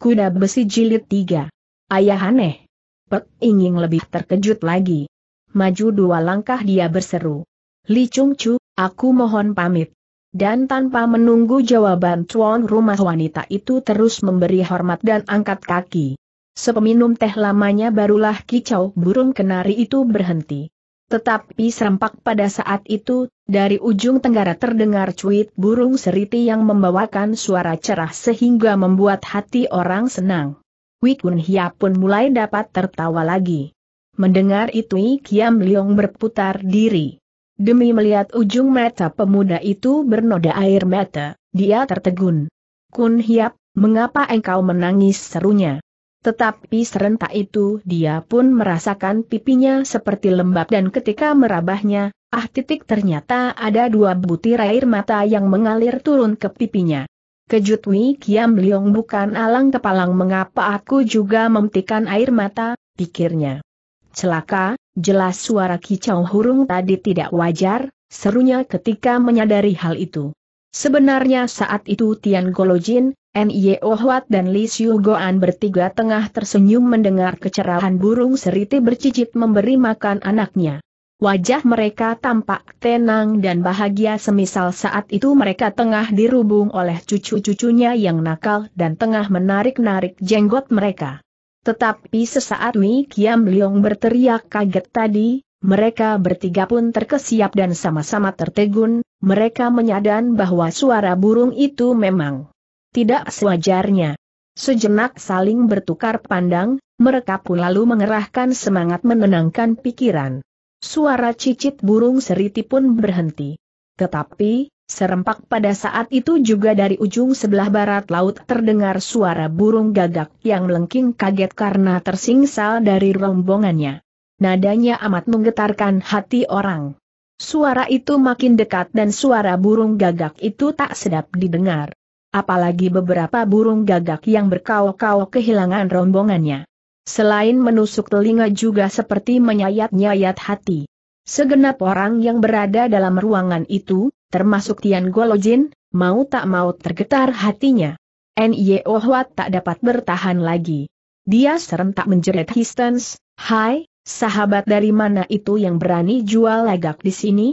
Kuda Besi Jilid 3. aneh. Pek ingin lebih terkejut lagi. Maju dua langkah dia berseru. Li Chung Chu, aku mohon pamit. Dan tanpa menunggu jawaban tuan rumah wanita itu terus memberi hormat dan angkat kaki. Sepeminum teh lamanya barulah kicau burung kenari itu berhenti. Tetapi serempak pada saat itu, dari ujung tenggara terdengar cuit burung seriti yang membawakan suara cerah sehingga membuat hati orang senang. Wikun Hia pun mulai dapat tertawa lagi. Mendengar itu Kiam Liong berputar diri. Demi melihat ujung mata pemuda itu bernoda air mata, dia tertegun. Kun Hiap, mengapa engkau menangis serunya? Tetapi serentak itu dia pun merasakan pipinya seperti lembab dan ketika merabahnya, ah titik ternyata ada dua butir air mata yang mengalir turun ke pipinya. Kejut Wi Kiam Liong bukan alang kepalang mengapa aku juga memetikan air mata, pikirnya. Celaka, jelas suara kicau hurung tadi tidak wajar, serunya ketika menyadari hal itu. Sebenarnya saat itu Tian Golojin, Nye Huat dan Li Xiu Goan bertiga tengah tersenyum mendengar kecerahan burung seriti bercicit memberi makan anaknya. Wajah mereka tampak tenang dan bahagia semisal saat itu mereka tengah dirubung oleh cucu-cucunya yang nakal dan tengah menarik-narik jenggot mereka. Tetapi sesaat Wei Kiam Leong berteriak kaget tadi, mereka bertiga pun terkesiap dan sama-sama tertegun, mereka menyadari bahwa suara burung itu memang tidak sewajarnya. Sejenak saling bertukar pandang, mereka pun lalu mengerahkan semangat menenangkan pikiran. Suara cicit burung seriti pun berhenti. Tetapi, serempak pada saat itu juga dari ujung sebelah barat laut terdengar suara burung gagak yang melengking kaget karena tersingsal dari rombongannya. Nadanya amat menggetarkan hati orang. Suara itu makin dekat dan suara burung gagak itu tak sedap didengar. Apalagi beberapa burung gagak yang berkau-kau kehilangan rombongannya. Selain menusuk telinga juga seperti menyayat-nyayat hati. Segenap orang yang berada dalam ruangan itu, termasuk Tian Golojin, mau tak mau tergetar hatinya. N.Y.O. Huat tak dapat bertahan lagi. Dia serentak menjerit Histens, Hai, sahabat dari mana itu yang berani jual lagak di sini?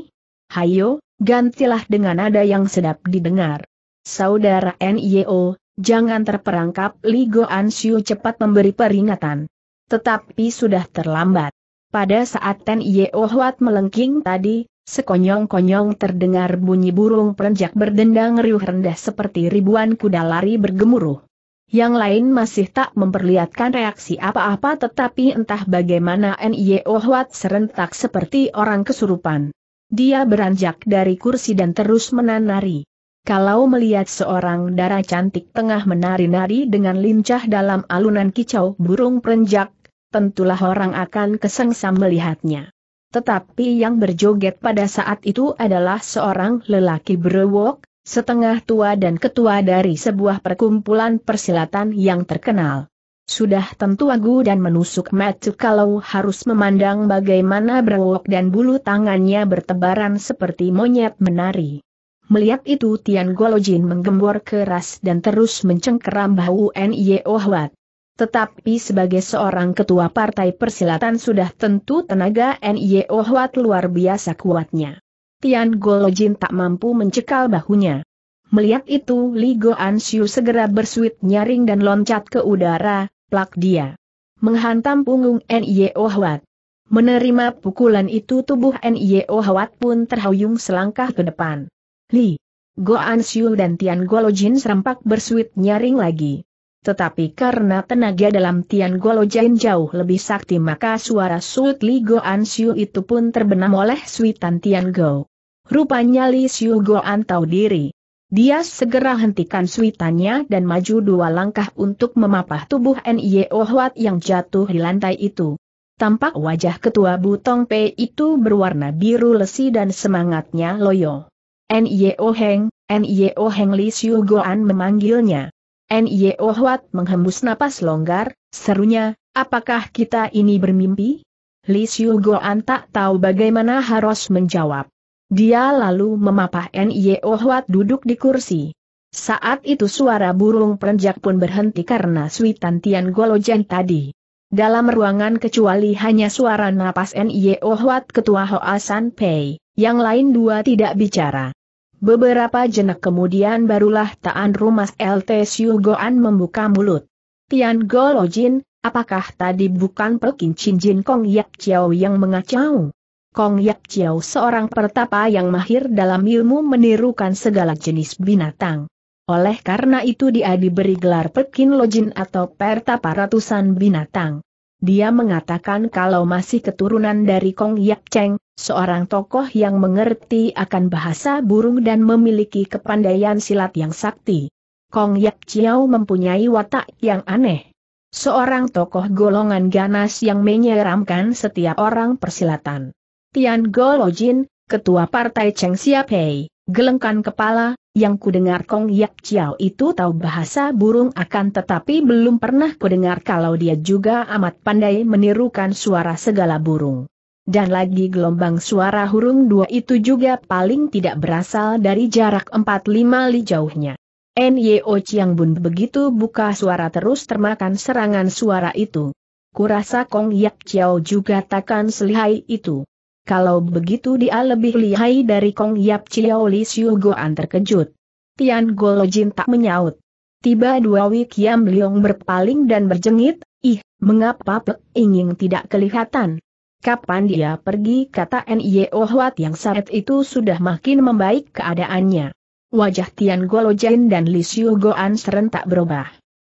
Hayo, gantilah dengan nada yang sedap didengar. Saudara NIO, jangan terperangkap Li Goan Xiu cepat memberi peringatan. Tetapi sudah terlambat. Pada saat NIO Huat melengking tadi, Sekonyong-konyong terdengar bunyi burung perenjak berdendang riuh rendah seperti ribuan kuda lari bergemuruh. Yang lain masih tak memperlihatkan reaksi apa-apa tetapi entah bagaimana NIO Huat serentak seperti orang kesurupan. Dia beranjak dari kursi dan terus menanari. Kalau melihat seorang darah cantik tengah menari-nari dengan lincah dalam alunan kicau burung perenjak, tentulah orang akan kesengsam melihatnya. Tetapi yang berjoget pada saat itu adalah seorang lelaki berewok, setengah tua dan ketua dari sebuah perkumpulan persilatan yang terkenal. Sudah tentu agu dan menusuk mata kalau harus memandang bagaimana berwok dan bulu tangannya bertebaran seperti monyet menari. Melihat itu Tian Golojin menggembor keras dan terus mencengkeram bahu Nye Huat. Tetapi sebagai seorang ketua partai persilatan sudah tentu tenaga Nye Huat luar biasa kuatnya. Tian Golojin tak mampu mencekal bahunya. Melihat itu Li Goan Xiu segera bersuit nyaring dan loncat ke udara, plak dia. Menghantam punggung Nye Huat. Menerima pukulan itu tubuh Nye Ohwat pun terhuyung selangkah ke depan. Li, Goan Xiu dan Tian Golojin serempak bersuit nyaring lagi. Tetapi karena tenaga dalam Tian Golojin jauh lebih sakti maka suara suit Li Goan Xiu itu pun terbenam oleh suitan Tian Go. Rupanya Li Xiu Goan tahu diri. Dia segera hentikan suitannya dan maju dua langkah untuk memapah tubuh Nye Ohuat yang jatuh di lantai itu. Tampak wajah ketua Butong Pei itu berwarna biru lesi dan semangatnya loyo. Nio Heng, Nio Heng Li Xiu Goan memanggilnya. Nio Huat menghembus napas longgar, serunya, apakah kita ini bermimpi? Li Xiu Goan tak tahu bagaimana harus menjawab. Dia lalu memapah Nio Huat duduk di kursi. Saat itu suara burung perenjak pun berhenti karena suitan Tian Golojen tadi. Dalam ruangan kecuali hanya suara napas Nio Huat Ketua Hoa San Pei, yang lain dua tidak bicara. Beberapa jenak kemudian barulah Taan Rumas LT Siu membuka mulut. Tian Golojin, apakah tadi bukan Pekin Chin Jin Kong Yap Chiao yang mengacau? Kong Yap Chiao seorang pertapa yang mahir dalam ilmu menirukan segala jenis binatang. Oleh karena itu dia diberi gelar Pekin Lojin atau pertapa ratusan binatang. Dia mengatakan kalau masih keturunan dari Kong Yak Cheng, seorang tokoh yang mengerti akan bahasa burung dan memiliki kepandaian silat yang sakti. Kong Yak Chiao mempunyai watak yang aneh. Seorang tokoh golongan ganas yang menyeramkan setiap orang persilatan. Tian Golojin, ketua partai Cheng Siapei, Gelengkan kepala, yang kudengar Kong Yak Chiao itu tahu bahasa burung akan tetapi belum pernah kudengar kalau dia juga amat pandai menirukan suara segala burung. Dan lagi gelombang suara hurung dua itu juga paling tidak berasal dari jarak empat lima li jauhnya. N.Y.O. Chiang Bun begitu buka suara terus termakan serangan suara itu. Kurasa Kong Yak Chiao juga takkan selihai itu. Kalau begitu dia lebih lihai dari Kong Yap Chiao Li Xiu Goan terkejut. Tian Golojin tak menyaut. Tiba dua Wik Yam Liong berpaling dan berjengit, ih, mengapa Pek Inging tidak kelihatan? Kapan dia pergi kata N.I.O. Huat yang saat itu sudah makin membaik keadaannya. Wajah Tian Golojin dan Li Xiu Goan serentak berubah.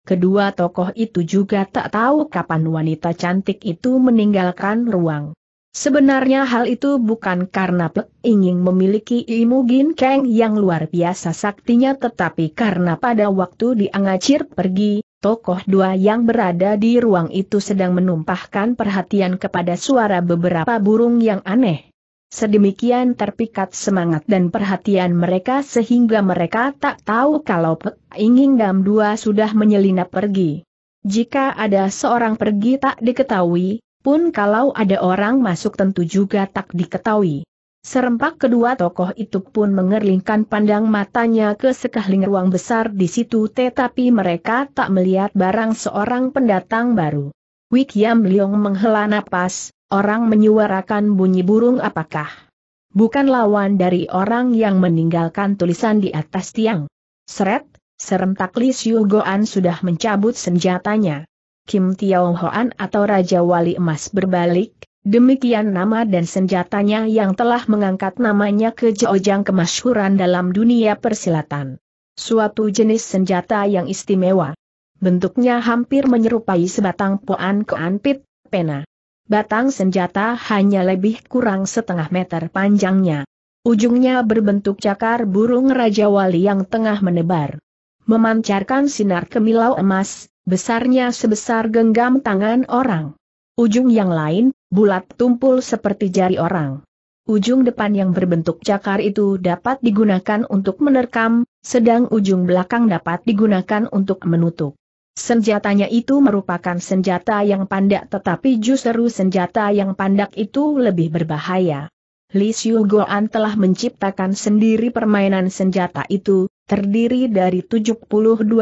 Kedua tokoh itu juga tak tahu kapan wanita cantik itu meninggalkan ruang. Sebenarnya hal itu bukan karena Pek ingin memiliki ilmu ginkeng yang luar biasa saktinya tetapi karena pada waktu diangacir pergi, tokoh dua yang berada di ruang itu sedang menumpahkan perhatian kepada suara beberapa burung yang aneh. Sedemikian terpikat semangat dan perhatian mereka sehingga mereka tak tahu kalau Pek ingin dam dua sudah menyelinap pergi. Jika ada seorang pergi tak diketahui, pun kalau ada orang masuk tentu juga tak diketahui. Serempak kedua tokoh itu pun mengerlingkan pandang matanya ke sekeliling ruang besar di situ tetapi mereka tak melihat barang seorang pendatang baru. Wikiam Yam menghela napas, orang menyuarakan bunyi burung apakah? Bukan lawan dari orang yang meninggalkan tulisan di atas tiang. Seret, serentak Li Siu Goan sudah mencabut senjatanya. Kim Tiao Hoan atau Raja Wali Emas berbalik, demikian nama dan senjatanya yang telah mengangkat namanya ke jojang kemasyhuran dalam dunia persilatan. Suatu jenis senjata yang istimewa. Bentuknya hampir menyerupai sebatang poan keanpit, pena. Batang senjata hanya lebih kurang setengah meter panjangnya. Ujungnya berbentuk cakar burung Raja Wali yang tengah menebar. Memancarkan sinar kemilau emas, Besarnya sebesar genggam tangan orang. Ujung yang lain, bulat tumpul seperti jari orang. Ujung depan yang berbentuk cakar itu dapat digunakan untuk menerkam, sedang ujung belakang dapat digunakan untuk menutup. Senjatanya itu merupakan senjata yang pandak tetapi justru senjata yang pandak itu lebih berbahaya. Li Xiuguan telah menciptakan sendiri permainan senjata itu, terdiri dari 72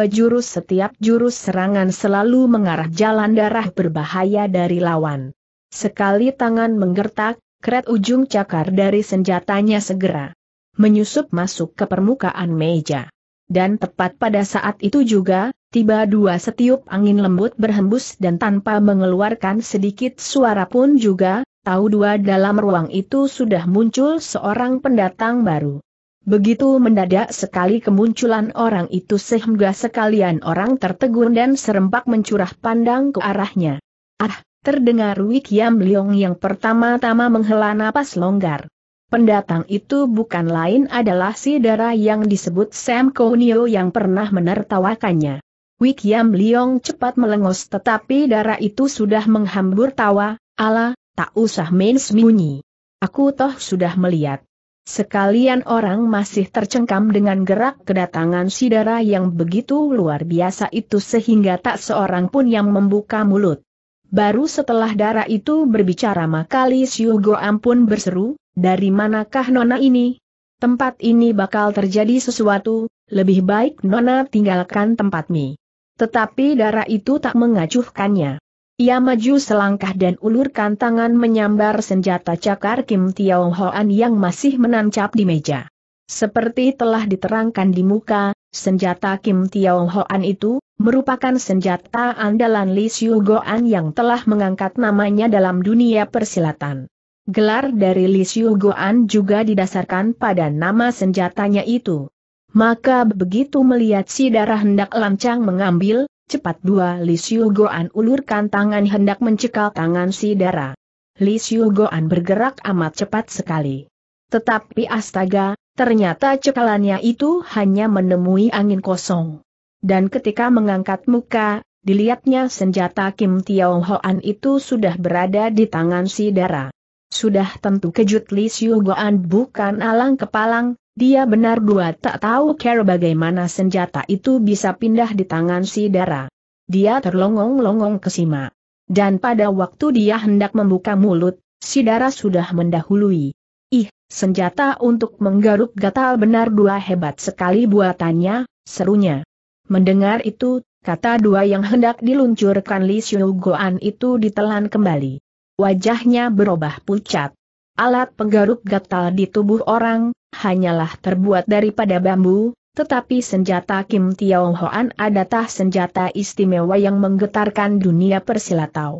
jurus setiap jurus serangan selalu mengarah jalan darah berbahaya dari lawan. Sekali tangan menggertak, kret ujung cakar dari senjatanya segera menyusup masuk ke permukaan meja. Dan tepat pada saat itu juga, tiba dua setiup angin lembut berhembus dan tanpa mengeluarkan sedikit suara pun juga, tahu dua dalam ruang itu sudah muncul seorang pendatang baru. Begitu mendadak sekali kemunculan orang itu sehingga sekalian orang tertegun dan serempak mencurah pandang ke arahnya. Ah, terdengar Wikiam Leong yang pertama-tama menghela napas longgar. Pendatang itu bukan lain adalah si darah yang disebut Sam Kounio yang pernah menertawakannya. Wikiam Leong cepat melengos tetapi darah itu sudah menghambur tawa, ala, tak usah main sembunyi. Aku toh sudah melihat. Sekalian orang masih tercengkam dengan gerak kedatangan sidara yang begitu luar biasa itu sehingga tak seorang pun yang membuka mulut. Baru setelah darah itu berbicara maka Li Goam ampun berseru, dari manakah Nona ini? Tempat ini bakal terjadi sesuatu, lebih baik Nona tinggalkan tempat mi. Tetapi darah itu tak mengacuhkannya. Ia maju selangkah dan ulurkan tangan menyambar senjata cakar Kim Tiao Hoan yang masih menancap di meja. Seperti telah diterangkan di muka, senjata Kim Tiao Hoan itu, merupakan senjata andalan Li Xiu Goan yang telah mengangkat namanya dalam dunia persilatan. Gelar dari Li Xiu Goan juga didasarkan pada nama senjatanya itu. Maka begitu melihat si darah hendak lancang mengambil, Cepat dua Li Xiu Goan ulurkan tangan hendak mencekal tangan si Dara. Li Xiu Goan bergerak amat cepat sekali. Tetapi astaga, ternyata cekalannya itu hanya menemui angin kosong. Dan ketika mengangkat muka, dilihatnya senjata Kim Tiao Hoan itu sudah berada di tangan si Dara. Sudah tentu kejut Li Xiu Goan bukan alang kepalang, dia benar dua tak tahu care bagaimana senjata itu bisa pindah di tangan si Dara. Dia terlongong-longong ke Sima. Dan pada waktu dia hendak membuka mulut, si Dara sudah mendahului. Ih, senjata untuk menggaruk gatal benar dua hebat sekali buatannya, serunya. Mendengar itu, kata dua yang hendak diluncurkan Li Xiu Goan itu ditelan kembali. Wajahnya berubah pucat alat penggaruk gatal di tubuh orang, hanyalah terbuat daripada bambu, tetapi senjata Kim Tiao Hoan adatah senjata istimewa yang menggetarkan dunia persilatau.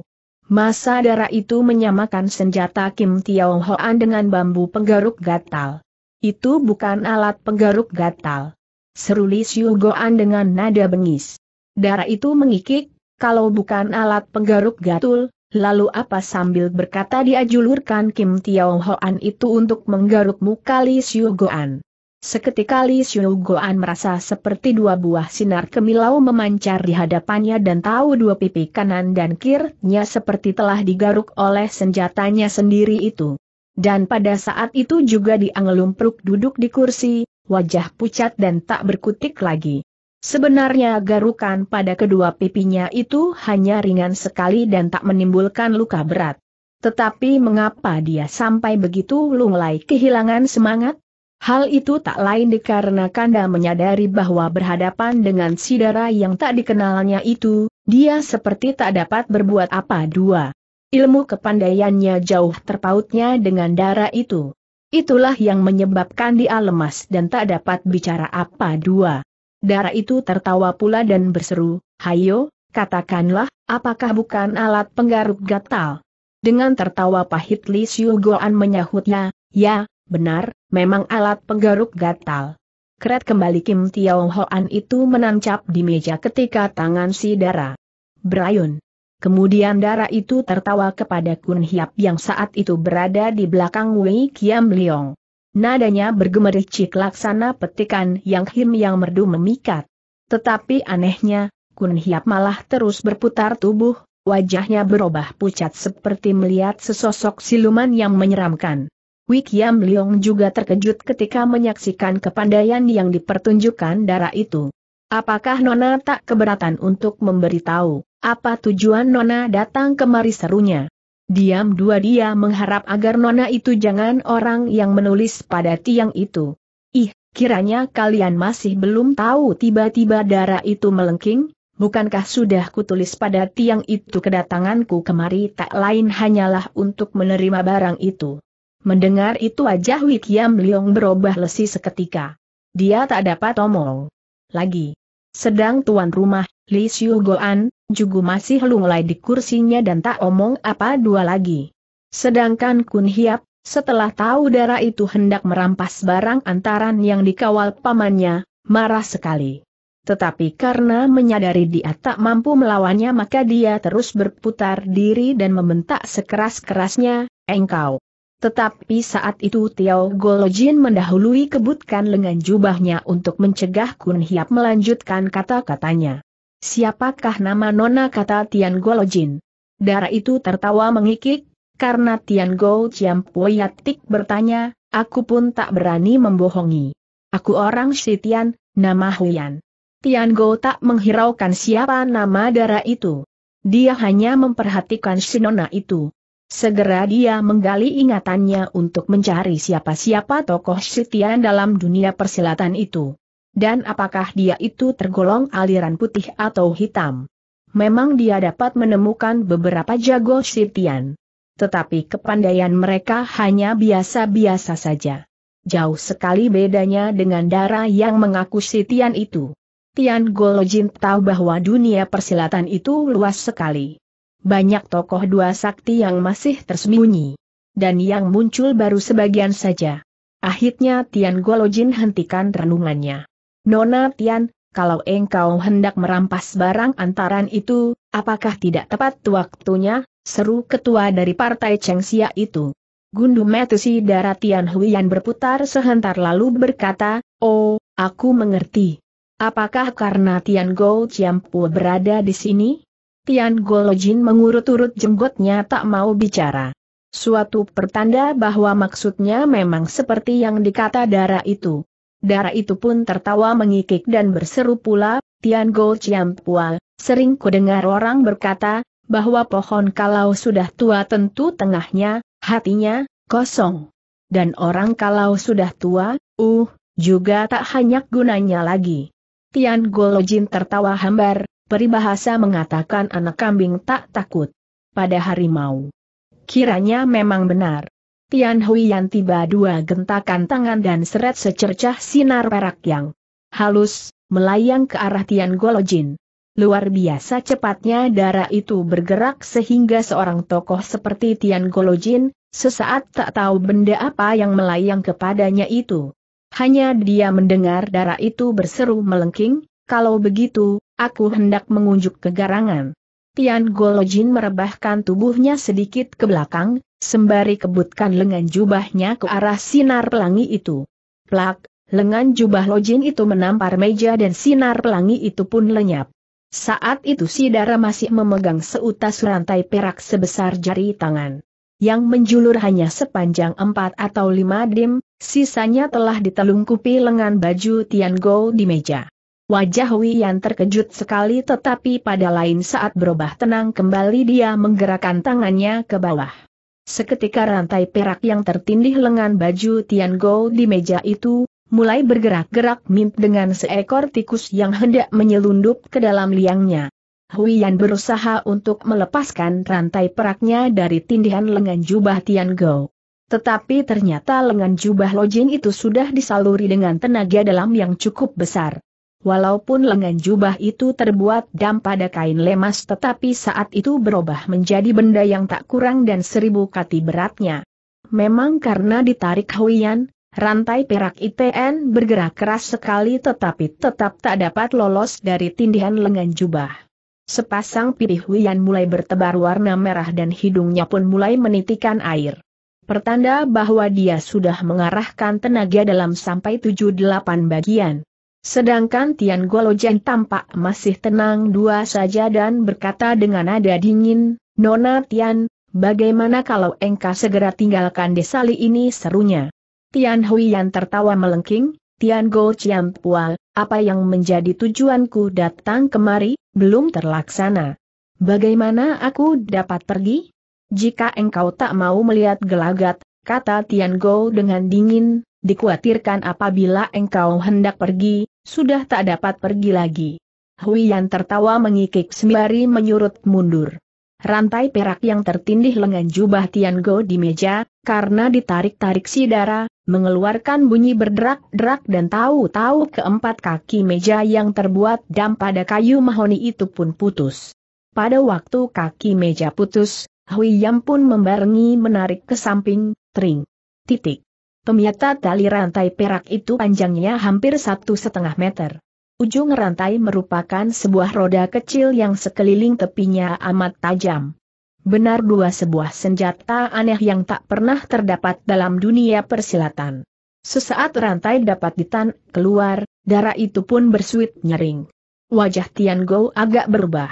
Masa darah itu menyamakan senjata Kim Tiao Hoan dengan bambu penggaruk gatal. Itu bukan alat penggaruk gatal. Serulis Li dengan nada bengis. Darah itu mengikik, kalau bukan alat penggaruk gatal. Lalu apa sambil berkata dia julurkan Kim Tiao Hoan itu untuk menggaruk muka Li Xiu Goan. Seketika Li Xiu Goan merasa seperti dua buah sinar kemilau memancar di hadapannya dan tahu dua pipi kanan dan kirinya seperti telah digaruk oleh senjatanya sendiri itu. Dan pada saat itu juga diangelumpruk duduk di kursi, wajah pucat dan tak berkutik lagi. Sebenarnya garukan pada kedua pipinya itu hanya ringan sekali dan tak menimbulkan luka berat. Tetapi mengapa dia sampai begitu lunglai kehilangan semangat? Hal itu tak lain dikarenakan dia menyadari bahwa berhadapan dengan si yang tak dikenalnya itu, dia seperti tak dapat berbuat apa dua. Ilmu kepandaiannya jauh terpautnya dengan darah itu. Itulah yang menyebabkan dia lemas dan tak dapat bicara apa dua. Darah itu tertawa pula dan berseru, Hayo, katakanlah, apakah bukan alat penggaruk gatal? Dengan tertawa pahit Li Xiu Goan menyahutnya, ya, benar, memang alat penggaruk gatal. Kret kembali Kim Tiao Hoan itu menancap di meja ketika tangan si Dara. Brayun. Kemudian Dara itu tertawa kepada Kun Hiap yang saat itu berada di belakang Wei Kiam Liong. Nadanya bergemericik laksana petikan yang him yang merdu memikat. Tetapi anehnya, Kun Hiap malah terus berputar tubuh, wajahnya berubah pucat seperti melihat sesosok siluman yang menyeramkan. Wik Yam Leong juga terkejut ketika menyaksikan kepandaian yang dipertunjukkan darah itu. Apakah Nona tak keberatan untuk memberitahu, apa tujuan Nona datang kemari serunya? Diam dua dia mengharap agar nona itu jangan orang yang menulis pada tiang itu. Ih, kiranya kalian masih belum tahu tiba-tiba darah itu melengking, bukankah sudah kutulis pada tiang itu kedatanganku kemari tak lain hanyalah untuk menerima barang itu. Mendengar itu wajah Wikiam Leong berubah lesi seketika. Dia tak dapat omong. Lagi. Sedang tuan rumah, Li Xiu Goan, juga masih lunglai di kursinya dan tak omong apa dua lagi. Sedangkan Kun Hiap, setelah tahu darah itu hendak merampas barang antaran yang dikawal pamannya, marah sekali. Tetapi karena menyadari dia tak mampu melawannya maka dia terus berputar diri dan membentak sekeras-kerasnya, engkau. Tetapi saat itu Tiao Golojin mendahului kebutkan lengan jubahnya untuk mencegah Kun Hiap melanjutkan kata-katanya. Siapakah nama Nona kata Tian Golojin? Darah itu tertawa mengikik, karena Tian Go Chiam Poyatik bertanya, aku pun tak berani membohongi. Aku orang Sitian, nama Huyan. Tian Go tak menghiraukan siapa nama darah itu. Dia hanya memperhatikan si Nona itu. Segera dia menggali ingatannya untuk mencari siapa-siapa tokoh Sitian dalam dunia persilatan itu. Dan apakah dia itu tergolong aliran putih atau hitam? Memang dia dapat menemukan beberapa jago Sitian. Tetapi kepandaian mereka hanya biasa-biasa saja. Jauh sekali bedanya dengan darah yang mengaku Sitian itu. Tian Golojin tahu bahwa dunia persilatan itu luas sekali banyak tokoh dua sakti yang masih tersembunyi. Dan yang muncul baru sebagian saja. Akhirnya Tian Golojin hentikan renungannya. Nona Tian, kalau engkau hendak merampas barang antaran itu, apakah tidak tepat waktunya, seru ketua dari partai Xia itu. Gundu Metusi darah Tian Huian berputar sehentar lalu berkata, Oh, aku mengerti. Apakah karena Tian Go Chiampu berada di sini? Tian Golojin mengurut-urut jenggotnya tak mau bicara. Suatu pertanda bahwa maksudnya memang seperti yang dikata Dara itu. Dara itu pun tertawa mengikik dan berseru pula, Tian Go Ciampua, sering kudengar orang berkata, bahwa pohon kalau sudah tua tentu tengahnya, hatinya, kosong. Dan orang kalau sudah tua, uh, juga tak hanya gunanya lagi. Tian Golojin tertawa hambar, peribahasa mengatakan anak kambing tak takut pada harimau. Kiranya memang benar. Tian Hui yang tiba dua gentakan tangan dan seret secercah sinar perak yang halus, melayang ke arah Tian Golojin. Luar biasa cepatnya darah itu bergerak sehingga seorang tokoh seperti Tian Golojin, sesaat tak tahu benda apa yang melayang kepadanya itu. Hanya dia mendengar darah itu berseru melengking, kalau begitu, Aku hendak mengunjuk kegarangan. Tian Golojin merebahkan tubuhnya sedikit ke belakang, sembari kebutkan lengan jubahnya ke arah sinar pelangi itu. Plak, lengan jubah Lojin itu menampar meja dan sinar pelangi itu pun lenyap. Saat itu si Dara masih memegang seutas rantai perak sebesar jari tangan. Yang menjulur hanya sepanjang empat atau lima dim, sisanya telah ditelungkupi lengan baju Tian Go di meja. Wajah Yan terkejut sekali tetapi pada lain saat berubah tenang kembali dia menggerakkan tangannya ke bawah. Seketika rantai perak yang tertindih lengan baju Tian Go di meja itu, mulai bergerak-gerak mimp dengan seekor tikus yang hendak menyelundup ke dalam liangnya. Huiyan berusaha untuk melepaskan rantai peraknya dari tindihan lengan jubah Tian Go. Tetapi ternyata lengan jubah Lojin itu sudah disaluri dengan tenaga dalam yang cukup besar. Walaupun lengan jubah itu terbuat dam pada kain lemas tetapi saat itu berubah menjadi benda yang tak kurang dan seribu kati beratnya. Memang karena ditarik Huian, rantai perak ITN bergerak keras sekali tetapi tetap tak dapat lolos dari tindihan lengan jubah. Sepasang pipi Huian mulai bertebar warna merah dan hidungnya pun mulai menitikan air. Pertanda bahwa dia sudah mengarahkan tenaga dalam sampai tujuh delapan bagian. Sedangkan Tian Golojen tampak masih tenang dua saja dan berkata dengan nada dingin, Nona Tian, bagaimana kalau engkau segera tinggalkan desa Li ini serunya? Tian Huiyan tertawa melengking, Tian Go Chiam Pual, apa yang menjadi tujuanku datang kemari, belum terlaksana. Bagaimana aku dapat pergi? Jika engkau tak mau melihat gelagat, kata Tian Go dengan dingin, Dikuatirkan apabila engkau hendak pergi, sudah tak dapat pergi lagi. Hui Yan tertawa mengikik sembari menyurut mundur. Rantai perak yang tertindih lengan jubah Tian Go di meja, karena ditarik-tarik si darah, mengeluarkan bunyi berderak-derak dan tahu-tahu keempat kaki meja yang terbuat dam pada kayu mahoni itu pun putus. Pada waktu kaki meja putus, Hui Yan pun membarengi menarik ke samping, tering. Titik. Pemiata tali rantai perak itu panjangnya hampir satu setengah meter. Ujung rantai merupakan sebuah roda kecil yang sekeliling tepinya amat tajam. Benar dua sebuah senjata aneh yang tak pernah terdapat dalam dunia persilatan. Sesaat rantai dapat ditan keluar, darah itu pun bersuit nyering. Wajah Tian Gou agak berubah.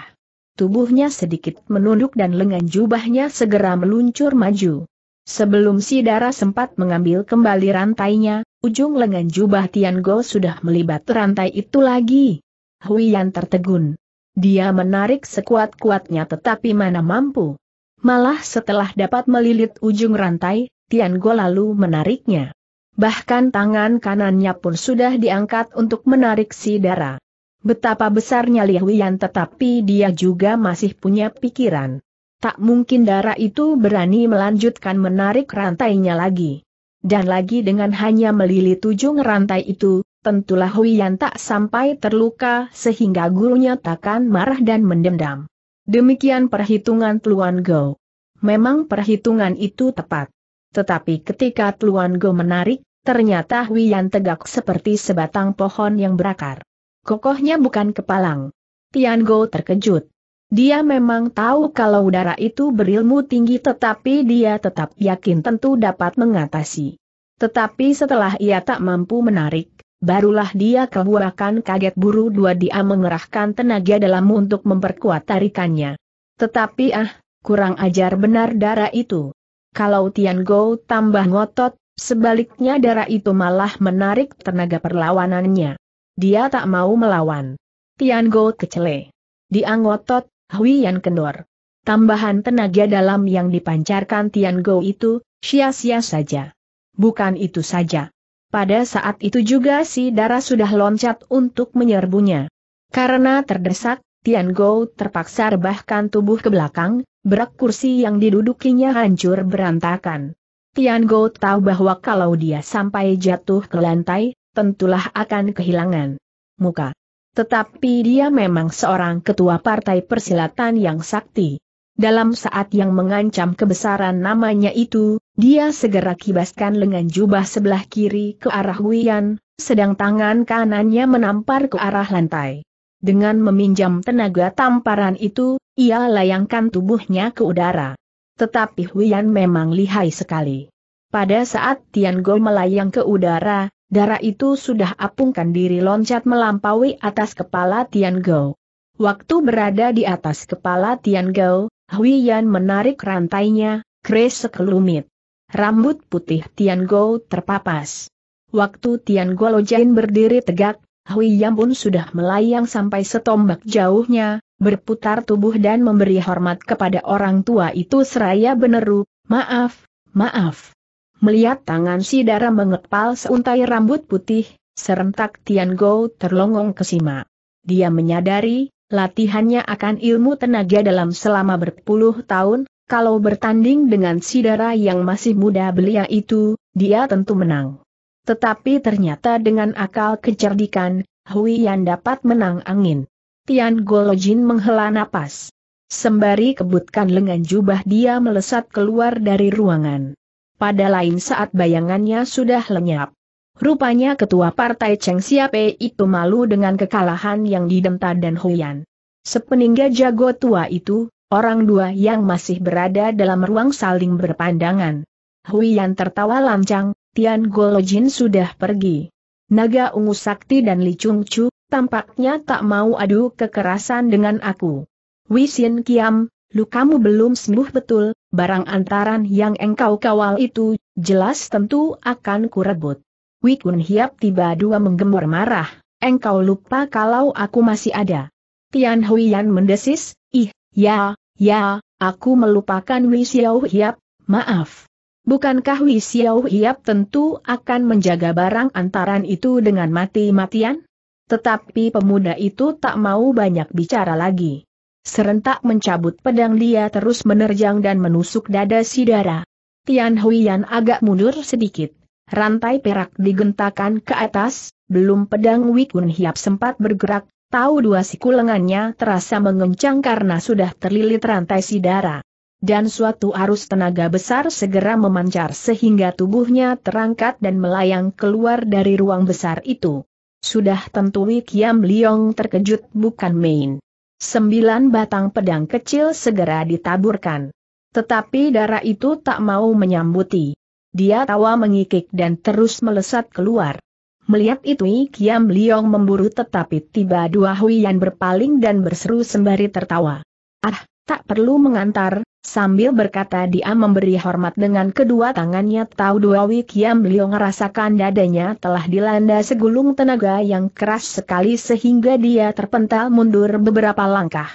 Tubuhnya sedikit menunduk dan lengan jubahnya segera meluncur maju. Sebelum si darah sempat mengambil kembali rantainya, ujung lengan jubah Tian Go sudah melibat rantai itu lagi. Hui Yan tertegun. Dia menarik sekuat-kuatnya tetapi mana mampu. Malah setelah dapat melilit ujung rantai, Tian Go lalu menariknya. Bahkan tangan kanannya pun sudah diangkat untuk menarik si darah. Betapa besarnya Li Yan, tetapi dia juga masih punya pikiran. Tak mungkin darah itu berani melanjutkan menarik rantainya lagi. Dan lagi dengan hanya melilit ujung rantai itu, tentulah Huiyan tak sampai terluka sehingga gurunya takkan marah dan mendendam. Demikian perhitungan Tuan Go. Memang perhitungan itu tepat. Tetapi ketika Tuan Go menarik, ternyata Huiyan tegak seperti sebatang pohon yang berakar. Kokohnya bukan kepalang. Tian Go terkejut. Dia memang tahu kalau udara itu berilmu tinggi tetapi dia tetap yakin tentu dapat mengatasi. Tetapi setelah ia tak mampu menarik, barulah dia kebuakan kaget buru dua dia mengerahkan tenaga dalam untuk memperkuat tarikannya. Tetapi ah, kurang ajar benar darah itu. Kalau Tian Go tambah ngotot, sebaliknya darah itu malah menarik tenaga perlawanannya. Dia tak mau melawan. Tian Go kecele. Dia ngotot, Hui Yan kendor. Tambahan tenaga dalam yang dipancarkan Tian Go itu, sia-sia saja. Bukan itu saja. Pada saat itu juga si darah sudah loncat untuk menyerbunya. Karena terdesak, Tian Go terpaksa rebahkan tubuh ke belakang, berak kursi yang didudukinya hancur berantakan. Tian Go tahu bahwa kalau dia sampai jatuh ke lantai, tentulah akan kehilangan muka. Tetapi dia memang seorang ketua partai persilatan yang sakti. Dalam saat yang mengancam kebesaran namanya itu, dia segera kibaskan lengan jubah sebelah kiri ke arah Huyan, sedang tangan kanannya menampar ke arah lantai. Dengan meminjam tenaga tamparan itu, ia layangkan tubuhnya ke udara. Tetapi Huyan memang lihai sekali. Pada saat Tian Go melayang ke udara, Darah itu sudah apungkan diri loncat melampaui atas kepala Tian Gao. Waktu berada di atas kepala Tian Gao, Hui Yan menarik rantainya, kres sekelumit. Rambut putih Tian Gao terpapas. Waktu Tian Gao Lojain berdiri tegak, Hui Yan pun sudah melayang sampai setombak jauhnya, berputar tubuh dan memberi hormat kepada orang tua itu seraya beneru, maaf, maaf. Melihat tangan si darah mengepal seuntai rambut putih, serentak Tian Go terlongong ke Sima. Dia menyadari, latihannya akan ilmu tenaga dalam selama berpuluh tahun, kalau bertanding dengan si darah yang masih muda belia itu, dia tentu menang. Tetapi ternyata dengan akal kecerdikan, Hui Yan dapat menang angin. Tian Golojin menghela napas. Sembari kebutkan lengan jubah dia melesat keluar dari ruangan pada lain saat bayangannya sudah lenyap. Rupanya ketua partai Cheng Siape itu malu dengan kekalahan yang didenta dan Huyan. Sepeningga jago tua itu, orang dua yang masih berada dalam ruang saling berpandangan. Huyan tertawa lancang, Tian Golojin sudah pergi. Naga Ungu Sakti dan Li Chung Chu, tampaknya tak mau adu kekerasan dengan aku. Wisin Kiam, kamu belum sembuh betul, barang antaran yang engkau kawal itu, jelas tentu akan kurebut. Wikun Hiap tiba dua menggembor marah, engkau lupa kalau aku masih ada. Tian Huiyan mendesis, ih, ya, ya, aku melupakan Wei Xiao Hiap, maaf. Bukankah Wei Xiao Hiap tentu akan menjaga barang antaran itu dengan mati-matian? Tetapi pemuda itu tak mau banyak bicara lagi. Serentak mencabut pedang dia terus menerjang dan menusuk dada Sidara. Tian Huiyan agak mundur sedikit. Rantai perak digentakan ke atas, belum pedang Wikun Hiap sempat bergerak, tahu dua siku lengannya terasa mengencang karena sudah terlilit rantai Sidara. Dan suatu arus tenaga besar segera memancar sehingga tubuhnya terangkat dan melayang keluar dari ruang besar itu. Sudah tentu Wikiam Liong terkejut bukan main. Sembilan batang pedang kecil segera ditaburkan. Tetapi darah itu tak mau menyambuti. Dia tawa mengikik dan terus melesat keluar. Melihat itu Kiam Liong memburu tetapi tiba dua Huian berpaling dan berseru sembari tertawa. Ah, tak perlu mengantar, Sambil berkata dia memberi hormat dengan kedua tangannya tahu dua wikiam beliau ngerasakan dadanya telah dilanda segulung tenaga yang keras sekali sehingga dia terpental mundur beberapa langkah.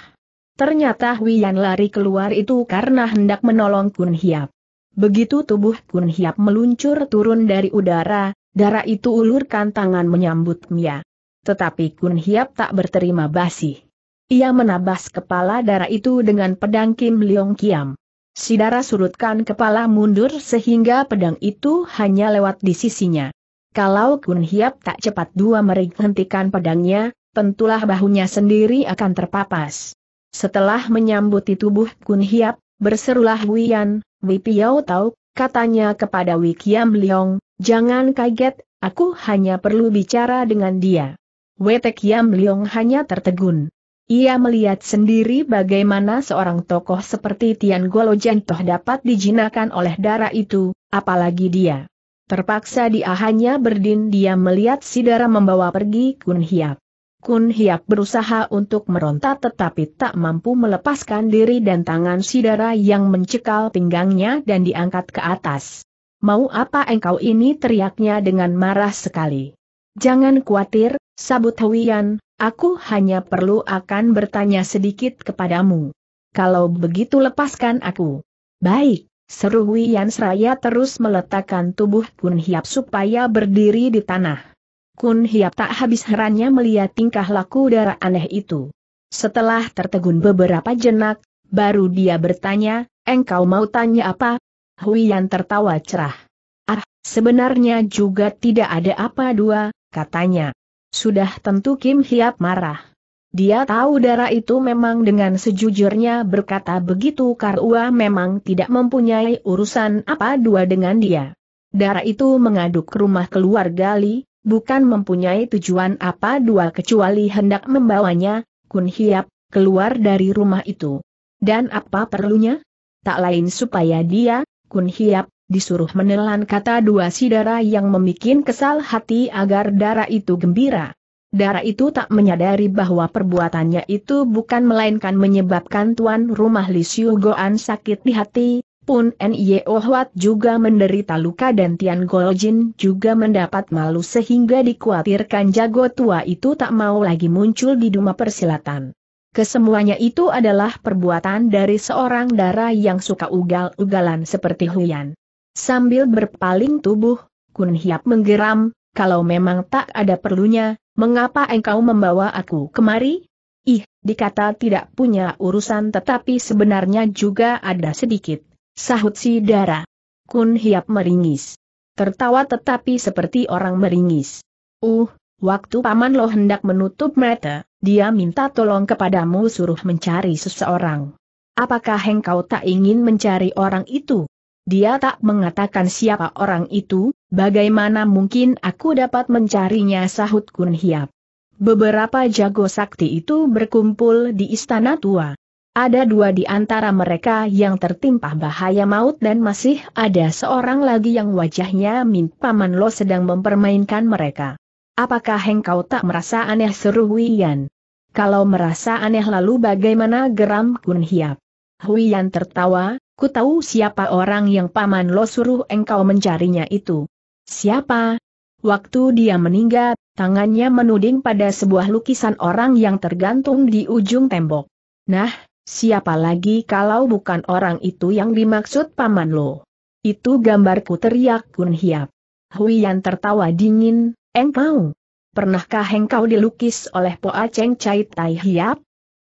Ternyata Wian lari keluar itu karena hendak menolong Kun Hiap. Begitu tubuh Kun Hiap meluncur turun dari udara, darah itu ulurkan tangan menyambut Mia. Tetapi Kun Hiap tak berterima basih. Ia menabas kepala darah itu dengan pedang Kim Leong Kiam. Si darah surutkan kepala mundur sehingga pedang itu hanya lewat di sisinya. Kalau Kun Hiap tak cepat dua hentikan pedangnya, tentulah bahunya sendiri akan terpapas. Setelah menyambuti tubuh Kun Hiap, berserulah Wian, Wei Piao Tau, katanya kepada Wei Kiam Leong, jangan kaget, aku hanya perlu bicara dengan dia. Wei Kiam Leong hanya tertegun. Ia melihat sendiri bagaimana seorang tokoh seperti Tian Golo Jentoh dapat dijinakan oleh darah itu, apalagi dia. Terpaksa dia hanya berdin dia melihat si darah membawa pergi Kun Hiap. Kun Hiap berusaha untuk meronta tetapi tak mampu melepaskan diri dan tangan si darah yang mencekal pinggangnya dan diangkat ke atas. Mau apa engkau ini teriaknya dengan marah sekali. Jangan khawatir, sabut Huyan. Aku hanya perlu akan bertanya sedikit kepadamu. Kalau begitu lepaskan aku. Baik, seru Wian Seraya terus meletakkan tubuh Kun Hiap supaya berdiri di tanah. Kun Hiap tak habis herannya melihat tingkah laku darah aneh itu. Setelah tertegun beberapa jenak, baru dia bertanya, engkau mau tanya apa? Huian tertawa cerah. Ah, sebenarnya juga tidak ada apa dua, katanya. Sudah tentu Kim Hiap marah. Dia tahu darah itu memang dengan sejujurnya berkata begitu Karua memang tidak mempunyai urusan apa dua dengan dia. Darah itu mengaduk rumah keluarga Li, bukan mempunyai tujuan apa dua kecuali hendak membawanya, Kun Hiap, keluar dari rumah itu. Dan apa perlunya? Tak lain supaya dia, Kun Hiap, disuruh menelan kata dua si darah yang memikin kesal hati agar darah itu gembira. Darah itu tak menyadari bahwa perbuatannya itu bukan melainkan menyebabkan tuan rumah Li Goan sakit di hati, pun Nye Huat juga menderita luka dan Tian Goljin juga mendapat malu sehingga dikhawatirkan jago tua itu tak mau lagi muncul di Duma Persilatan. Kesemuanya itu adalah perbuatan dari seorang darah yang suka ugal-ugalan seperti Huyan. Sambil berpaling tubuh, Kun Hiap menggeram, kalau memang tak ada perlunya, mengapa engkau membawa aku kemari? Ih, dikata tidak punya urusan tetapi sebenarnya juga ada sedikit, sahut si Dara. Kun Hiap meringis. Tertawa tetapi seperti orang meringis. Uh, waktu paman lo hendak menutup mata, dia minta tolong kepadamu suruh mencari seseorang. Apakah engkau tak ingin mencari orang itu? Dia tak mengatakan siapa orang itu, bagaimana mungkin aku dapat mencarinya sahut Kun Hiap. Beberapa jago sakti itu berkumpul di istana tua. Ada dua di antara mereka yang tertimpa bahaya maut dan masih ada seorang lagi yang wajahnya Min Paman Lo sedang mempermainkan mereka. Apakah engkau tak merasa aneh seru Huiyan? Kalau merasa aneh lalu bagaimana geram Kun Hiap? Huiyan tertawa, Ku tahu siapa orang yang paman lo suruh engkau mencarinya itu. Siapa? Waktu dia meninggal, tangannya menuding pada sebuah lukisan orang yang tergantung di ujung tembok. Nah, siapa lagi kalau bukan orang itu yang dimaksud paman lo? Itu gambarku teriak Kun Hiap. Hui Huian tertawa dingin, engkau. Pernahkah engkau dilukis oleh Poa Cheng Chai Tai Hiap?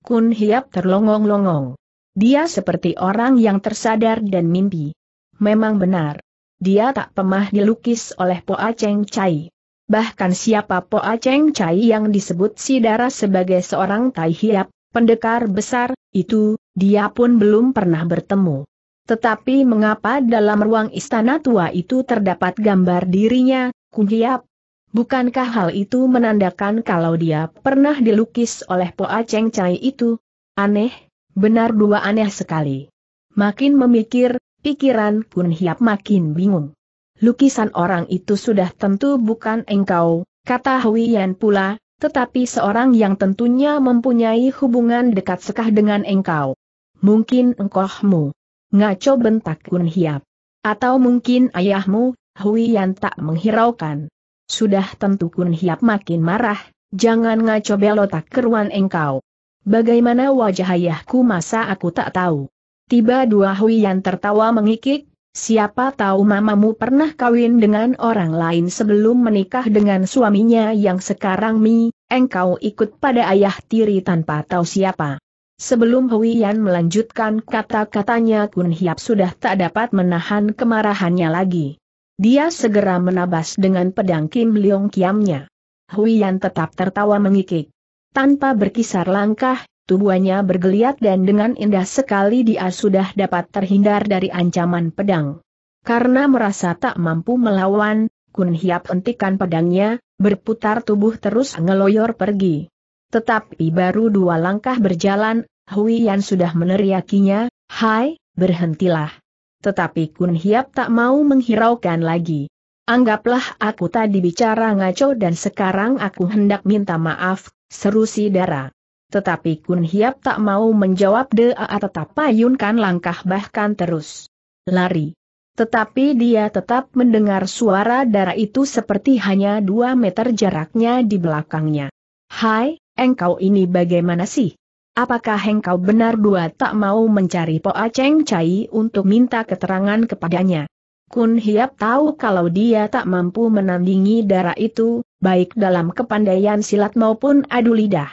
Kun Hiap terlongong-longong. Dia seperti orang yang tersadar dan mimpi. Memang benar. Dia tak pemah dilukis oleh Poa Cheng Chai. Bahkan siapa Poa Cheng Chai yang disebut si Dara sebagai seorang Tai Hiap, pendekar besar, itu, dia pun belum pernah bertemu. Tetapi mengapa dalam ruang istana tua itu terdapat gambar dirinya, Kung Hiap? Bukankah hal itu menandakan kalau dia pernah dilukis oleh Poa Cheng Chai itu? Aneh, Benar dua aneh sekali. Makin memikir, pikiran Kun Hiap makin bingung. Lukisan orang itu sudah tentu bukan engkau, kata Hui Yan pula, tetapi seorang yang tentunya mempunyai hubungan dekat sekah dengan engkau. Mungkin engkohmu. Ngaco bentak Kun Hiap. Atau mungkin ayahmu, Hui Yan tak menghiraukan. Sudah tentu Kun Hiap makin marah, jangan ngaco belotak keruan engkau. Bagaimana wajah ayahku masa aku tak tahu? Tiba dua Hui yang tertawa mengikik, siapa tahu mamamu pernah kawin dengan orang lain sebelum menikah dengan suaminya yang sekarang Mi, engkau ikut pada ayah tiri tanpa tahu siapa. Sebelum Huiyan melanjutkan kata-katanya Kun Hiap sudah tak dapat menahan kemarahannya lagi. Dia segera menabas dengan pedang Kim Leong Kiamnya. Huiyan tetap tertawa mengikik. Tanpa berkisar langkah, tubuhnya bergeliat dan dengan indah sekali dia sudah dapat terhindar dari ancaman pedang. Karena merasa tak mampu melawan, Kun Hiap hentikan pedangnya, berputar tubuh terus ngeloyor pergi. Tetapi baru dua langkah berjalan, Hui Yan sudah meneriakinya, Hai, berhentilah. Tetapi Kun Hiap tak mau menghiraukan lagi. Anggaplah aku tadi bicara ngaco dan sekarang aku hendak minta maaf, Seru si Dara. Tetapi Kun Hiap tak mau menjawab Daa tetap payunkan langkah bahkan terus. Lari. Tetapi dia tetap mendengar suara darah itu seperti hanya dua meter jaraknya di belakangnya. Hai, engkau ini bagaimana sih? Apakah engkau benar dua tak mau mencari Po Aceng Chai untuk minta keterangan kepadanya? Kun Hiap tahu kalau dia tak mampu menandingi darah itu, baik dalam kepandaian silat maupun adu lidah.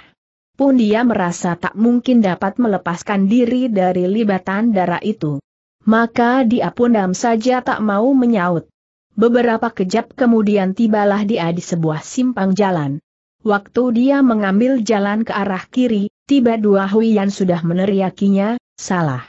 Pun dia merasa tak mungkin dapat melepaskan diri dari libatan darah itu. Maka dia pun dam saja tak mau menyaut. Beberapa kejap kemudian tibalah dia di sebuah simpang jalan. Waktu dia mengambil jalan ke arah kiri, tiba dua yang sudah meneriakinya, salah.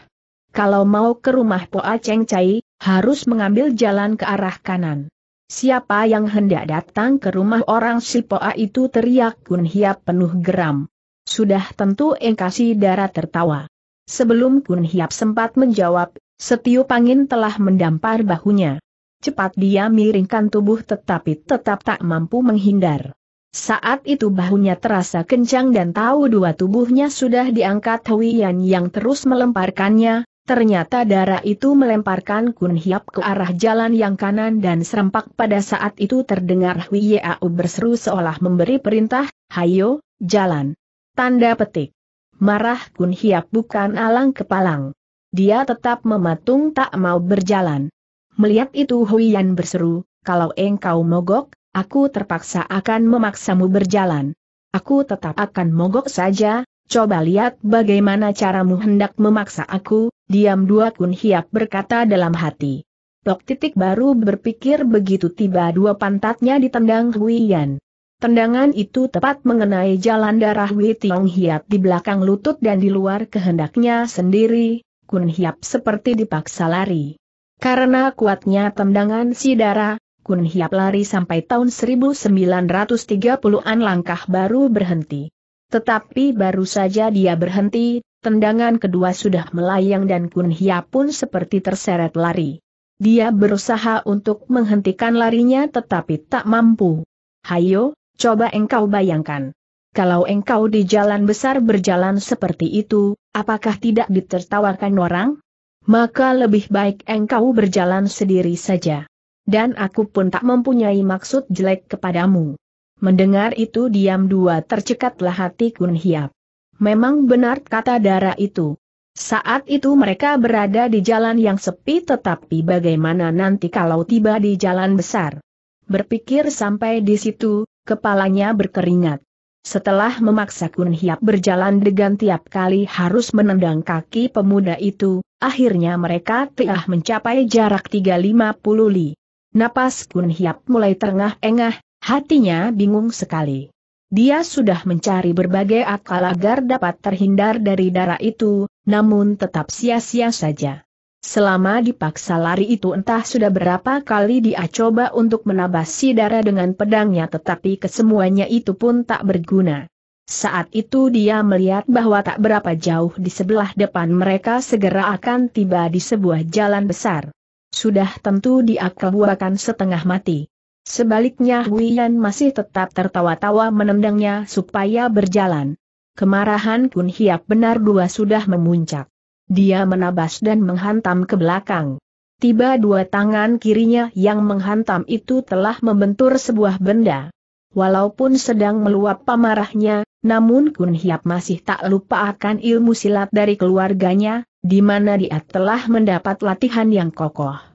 Kalau mau ke rumah Poa Cheng Chai, harus mengambil jalan ke arah kanan. Siapa yang hendak datang ke rumah orang Sipoa itu teriak Kun Hiap penuh geram. Sudah tentu Engkasi Dara tertawa. Sebelum Kun Hiap sempat menjawab, Setiu Pangin telah mendampar bahunya. Cepat dia miringkan tubuh tetapi tetap tak mampu menghindar. Saat itu bahunya terasa kencang dan tahu dua tubuhnya sudah diangkat Huiyan yang terus melemparkannya, Ternyata darah itu melemparkan Kun Hiap ke arah jalan yang kanan dan serempak pada saat itu terdengar Hui Yeau berseru seolah memberi perintah, Hayo, jalan. Tanda petik. Marah Kun Hiap bukan alang kepalang. Dia tetap mematung tak mau berjalan. Melihat itu Hui Yan berseru, kalau engkau mogok, aku terpaksa akan memaksamu berjalan. Aku tetap akan mogok saja, coba lihat bagaimana caramu hendak memaksa aku, Diam dua kun hiap berkata dalam hati. Tok titik baru berpikir begitu tiba dua pantatnya ditendang Hui Yan. Tendangan itu tepat mengenai jalan darah Hui Tiong Hiap di belakang lutut dan di luar kehendaknya sendiri, Kun Hiap seperti dipaksa lari. Karena kuatnya tendangan si darah, Kun Hiap lari sampai tahun 1930-an langkah baru berhenti. Tetapi baru saja dia berhenti, tendangan kedua sudah melayang dan Kun Hia pun seperti terseret lari. Dia berusaha untuk menghentikan larinya tetapi tak mampu. Hayo, coba engkau bayangkan. Kalau engkau di jalan besar berjalan seperti itu, apakah tidak ditertawakan orang? Maka lebih baik engkau berjalan sendiri saja. Dan aku pun tak mempunyai maksud jelek kepadamu. Mendengar itu diam dua tercekatlah hati Kun Hiap. Memang benar kata darah itu. Saat itu mereka berada di jalan yang sepi tetapi bagaimana nanti kalau tiba di jalan besar? Berpikir sampai di situ, kepalanya berkeringat. Setelah memaksa Kun Hiap berjalan dengan tiap kali harus menendang kaki pemuda itu, akhirnya mereka telah mencapai jarak 350 li. Napas Kun Hiap mulai terengah-engah, hatinya bingung sekali. Dia sudah mencari berbagai akal agar dapat terhindar dari darah itu, namun tetap sia-sia saja. Selama dipaksa lari itu entah sudah berapa kali dia coba untuk menabas si darah dengan pedangnya tetapi kesemuanya itu pun tak berguna. Saat itu dia melihat bahwa tak berapa jauh di sebelah depan mereka segera akan tiba di sebuah jalan besar. Sudah tentu dia kebuakan setengah mati. Sebaliknya Huiyan masih tetap tertawa-tawa menendangnya supaya berjalan. Kemarahan Kun Hiap benar dua sudah memuncak. Dia menabas dan menghantam ke belakang. Tiba dua tangan kirinya yang menghantam itu telah membentur sebuah benda. Walaupun sedang meluap pamarahnya, namun Kun Hiap masih tak lupa akan ilmu silat dari keluarganya, di mana dia telah mendapat latihan yang kokoh.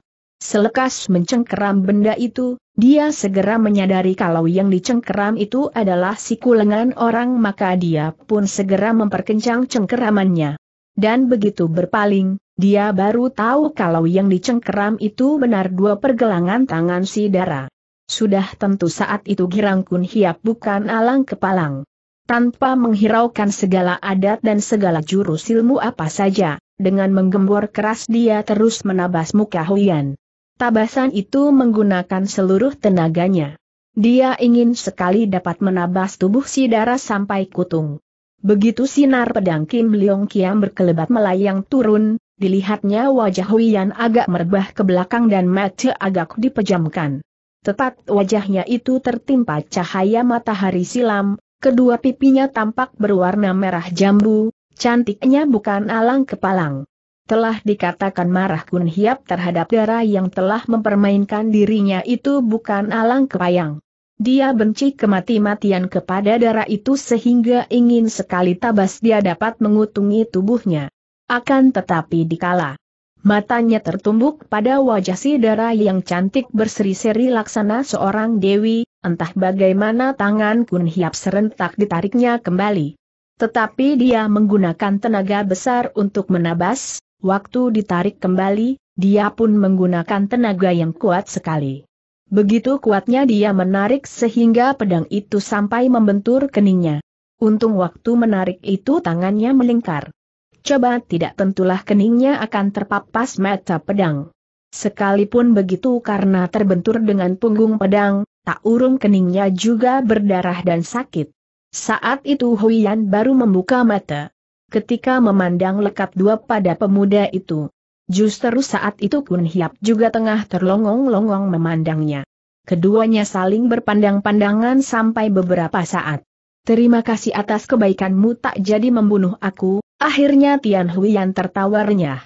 Selekas mencengkeram benda itu, dia segera menyadari kalau yang dicengkeram itu adalah siku lengan orang maka dia pun segera memperkencang cengkeramannya. Dan begitu berpaling, dia baru tahu kalau yang dicengkeram itu benar dua pergelangan tangan si Dara. Sudah tentu saat itu Girang Kun Hiap bukan alang kepalang. Tanpa menghiraukan segala adat dan segala jurus ilmu apa saja, dengan menggembor keras dia terus menabas muka Huyan. Tabasan itu menggunakan seluruh tenaganya. Dia ingin sekali dapat menabas tubuh si darah sampai kutung. Begitu sinar pedang Kim Leong Kiam berkelebat melayang turun, dilihatnya wajah Yan agak merebah ke belakang dan mata agak dipejamkan. Tepat wajahnya itu tertimpa cahaya matahari silam, kedua pipinya tampak berwarna merah jambu, cantiknya bukan alang kepalang telah dikatakan marah Kun Hiap terhadap darah yang telah mempermainkan dirinya itu bukan alang kepayang. Dia benci kemati-matian kepada darah itu sehingga ingin sekali tabas dia dapat mengutungi tubuhnya. Akan tetapi dikala. Matanya tertumbuk pada wajah si darah yang cantik berseri-seri laksana seorang dewi, entah bagaimana tangan Kun Hiap serentak ditariknya kembali. Tetapi dia menggunakan tenaga besar untuk menabas, Waktu ditarik kembali, dia pun menggunakan tenaga yang kuat sekali. Begitu kuatnya dia menarik sehingga pedang itu sampai membentur keningnya. Untung waktu menarik itu tangannya melingkar. Coba tidak tentulah keningnya akan terpapas mata pedang. Sekalipun begitu karena terbentur dengan punggung pedang, tak urung keningnya juga berdarah dan sakit. Saat itu Huiyan baru membuka mata ketika memandang lekat dua pada pemuda itu. Justru saat itu Kun Hiap juga tengah terlongong-longong memandangnya. Keduanya saling berpandang-pandangan sampai beberapa saat. Terima kasih atas kebaikanmu tak jadi membunuh aku, akhirnya Tian Huian tertawa renyah.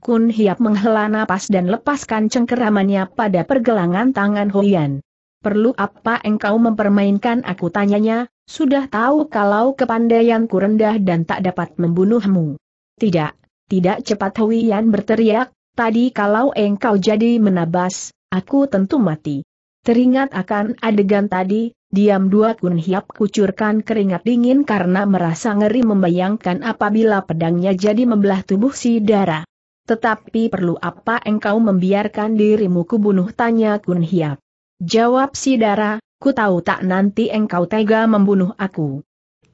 Kun Hiap menghela napas dan lepaskan cengkeramannya pada pergelangan tangan Huian. Perlu apa engkau mempermainkan aku tanyanya, sudah tahu kalau kepandaianku rendah dan tak dapat membunuhmu. Tidak, tidak cepat Huiyan berteriak, tadi kalau engkau jadi menabas, aku tentu mati. Teringat akan adegan tadi, diam dua kun hiap kucurkan keringat dingin karena merasa ngeri membayangkan apabila pedangnya jadi membelah tubuh si darah. Tetapi perlu apa engkau membiarkan dirimu kubunuh tanya kun hiap. Jawab si darah, ku tahu tak nanti engkau tega membunuh aku.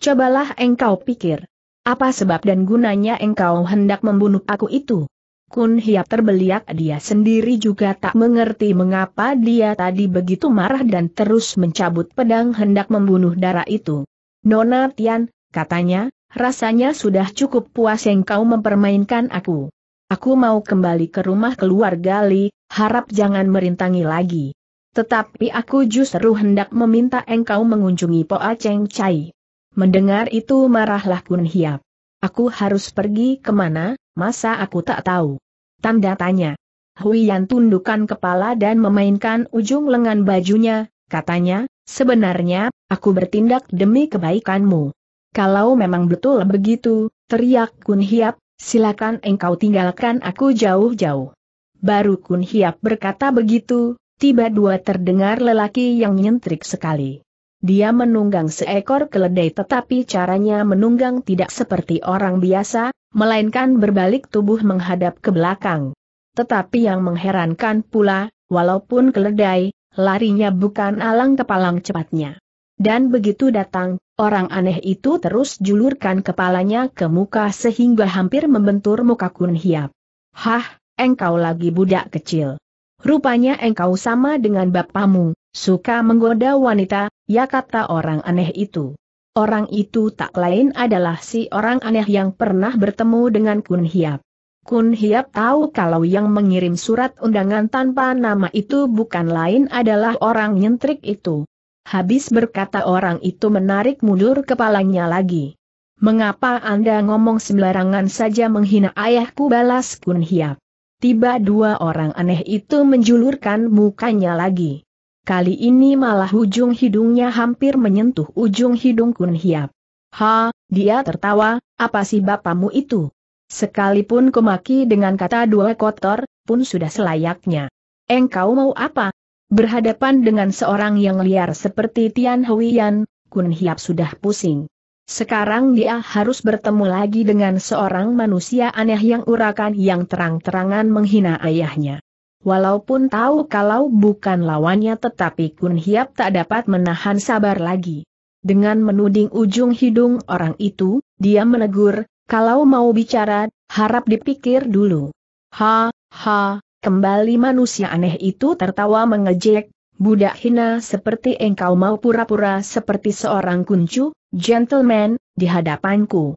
Cobalah engkau pikir. Apa sebab dan gunanya engkau hendak membunuh aku itu? Kun Hiap terbeliak dia sendiri juga tak mengerti mengapa dia tadi begitu marah dan terus mencabut pedang hendak membunuh darah itu. Nona Tian, katanya, rasanya sudah cukup puas yang kau mempermainkan aku. Aku mau kembali ke rumah keluarga Li, harap jangan merintangi lagi. Tetapi aku justru hendak meminta engkau mengunjungi Poa Cheng Chai. Mendengar itu marahlah Kun Hiap. Aku harus pergi kemana, masa aku tak tahu? Tanda tanya. Hui Yan tundukkan kepala dan memainkan ujung lengan bajunya, katanya, sebenarnya, aku bertindak demi kebaikanmu. Kalau memang betul begitu, teriak Kun Hiap, silakan engkau tinggalkan aku jauh-jauh. Baru Kun Hiap berkata begitu, tiba-dua terdengar lelaki yang nyentrik sekali. Dia menunggang seekor keledai tetapi caranya menunggang tidak seperti orang biasa, melainkan berbalik tubuh menghadap ke belakang. Tetapi yang mengherankan pula, walaupun keledai, larinya bukan alang kepalang cepatnya. Dan begitu datang, orang aneh itu terus julurkan kepalanya ke muka sehingga hampir membentur muka Kun Hiap. Hah, engkau lagi budak kecil. Rupanya engkau sama dengan bapamu, suka menggoda wanita, ya kata orang aneh itu. Orang itu tak lain adalah si orang aneh yang pernah bertemu dengan Kun Hiap. Kun Hiap tahu kalau yang mengirim surat undangan tanpa nama itu bukan lain adalah orang nyentrik itu. Habis berkata orang itu menarik mundur kepalanya lagi. Mengapa Anda ngomong sembarangan saja menghina ayahku balas Kun Hiap? Tiba dua orang aneh itu menjulurkan mukanya lagi. Kali ini malah ujung hidungnya hampir menyentuh ujung hidung Kun Hiap. Ha, dia tertawa, apa sih bapamu itu? Sekalipun kumaki dengan kata dua kotor, pun sudah selayaknya. Engkau mau apa? Berhadapan dengan seorang yang liar seperti Tian Huiyan, Kun Hiap sudah pusing. Sekarang dia harus bertemu lagi dengan seorang manusia aneh yang urakan yang terang-terangan menghina ayahnya. Walaupun tahu kalau bukan lawannya tetapi Kun Hiap tak dapat menahan sabar lagi. Dengan menuding ujung hidung orang itu, dia menegur, kalau mau bicara, harap dipikir dulu. Ha, ha, kembali manusia aneh itu tertawa mengejek, budak hina seperti engkau mau pura-pura seperti seorang kuncu, Gentleman, di hadapanku.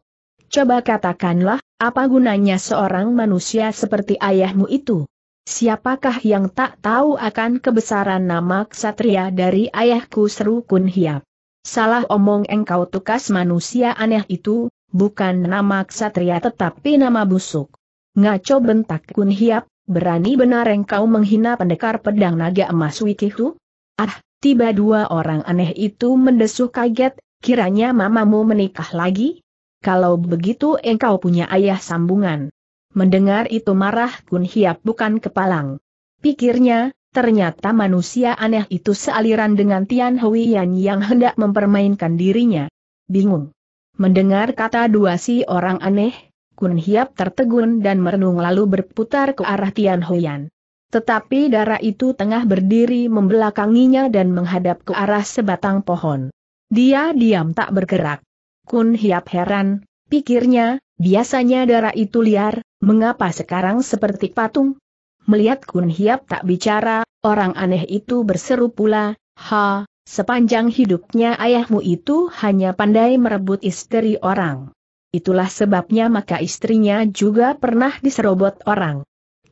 Coba katakanlah, apa gunanya seorang manusia seperti ayahmu itu? Siapakah yang tak tahu akan kebesaran nama ksatria dari ayahku seru Kun Hiap? Salah omong engkau tukas manusia aneh itu, bukan nama ksatria tetapi nama busuk. Ngaco bentak Kun Hiap, berani benar engkau menghina pendekar pedang naga emas Wikihu? Ah, tiba dua orang aneh itu mendesuh kaget, Kiranya mamamu menikah lagi? Kalau begitu engkau punya ayah sambungan. Mendengar itu marah Kun Hiap bukan kepalang. Pikirnya, ternyata manusia aneh itu sealiran dengan Tian Huiyan yang hendak mempermainkan dirinya. Bingung. Mendengar kata dua si orang aneh, Kun Hiap tertegun dan merenung lalu berputar ke arah Tian Huiyan. Tetapi darah itu tengah berdiri membelakanginya dan menghadap ke arah sebatang pohon. Dia diam tak bergerak. Kun Hiap heran, pikirnya, biasanya darah itu liar, mengapa sekarang seperti patung? Melihat Kun Hiap tak bicara, orang aneh itu berseru pula, Ha, sepanjang hidupnya ayahmu itu hanya pandai merebut istri orang. Itulah sebabnya maka istrinya juga pernah diserobot orang.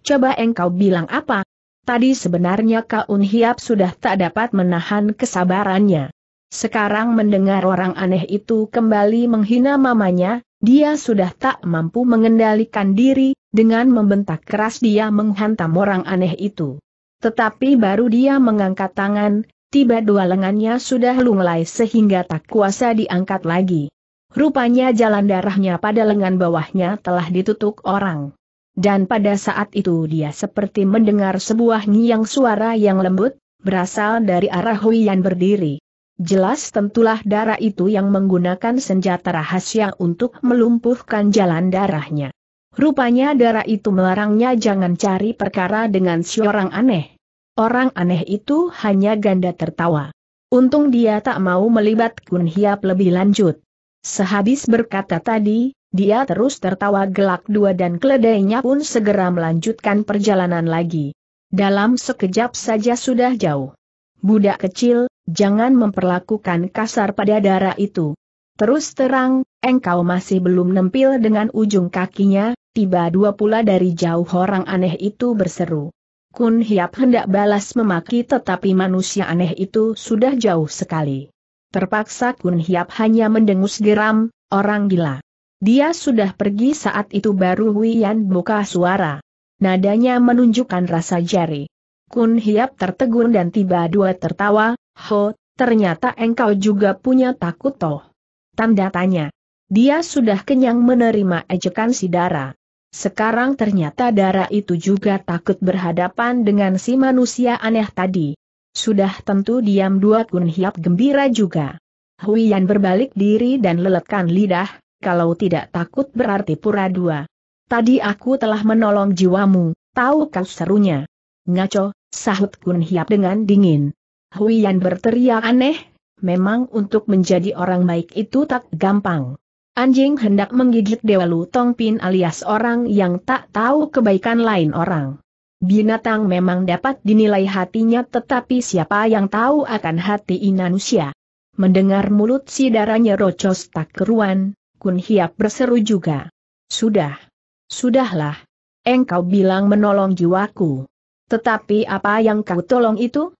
Coba engkau bilang apa? Tadi sebenarnya Kaun Hiap sudah tak dapat menahan kesabarannya. Sekarang mendengar orang aneh itu kembali menghina mamanya, dia sudah tak mampu mengendalikan diri, dengan membentak keras dia menghantam orang aneh itu. Tetapi baru dia mengangkat tangan, tiba dua lengannya sudah lunglai sehingga tak kuasa diangkat lagi. Rupanya jalan darahnya pada lengan bawahnya telah ditutup orang. Dan pada saat itu dia seperti mendengar sebuah nyiang suara yang lembut, berasal dari arah Huiyan berdiri. Jelas tentulah darah itu yang menggunakan senjata rahasia untuk melumpuhkan jalan darahnya. Rupanya darah itu melarangnya jangan cari perkara dengan seorang aneh. Orang aneh itu hanya ganda tertawa. Untung dia tak mau melibat Kun Hiap lebih lanjut. Sehabis berkata tadi, dia terus tertawa gelak dua dan keledainya pun segera melanjutkan perjalanan lagi. Dalam sekejap saja sudah jauh. Budak kecil, jangan memperlakukan kasar pada darah itu. Terus terang, engkau masih belum nempil dengan ujung kakinya, tiba dua pula dari jauh orang aneh itu berseru. Kun Hiap hendak balas memaki tetapi manusia aneh itu sudah jauh sekali. Terpaksa Kun Hiap hanya mendengus geram, orang gila. Dia sudah pergi saat itu baru Yan buka suara. Nadanya menunjukkan rasa jari. Kun Hiap tertegun dan tiba dua tertawa, Ho, ternyata engkau juga punya takut toh. Tanda tanya. Dia sudah kenyang menerima ejekan si Dara. Sekarang ternyata Dara itu juga takut berhadapan dengan si manusia aneh tadi. Sudah tentu diam dua Kun Hiap gembira juga. Huian berbalik diri dan leletkan lidah, kalau tidak takut berarti pura dua. Tadi aku telah menolong jiwamu, tahu kau serunya. Ngaco, sahut Kun Hiap dengan dingin. Huian berteriak aneh, memang untuk menjadi orang baik itu tak gampang. Anjing hendak menggigit Dewa Lutong Pin alias orang yang tak tahu kebaikan lain orang. Binatang memang dapat dinilai hatinya tetapi siapa yang tahu akan hati manusia. Mendengar mulut si darahnya rocos tak keruan, Kun Hiap berseru juga. Sudah. Sudahlah. Engkau bilang menolong jiwaku. Tetapi apa yang kau tolong itu?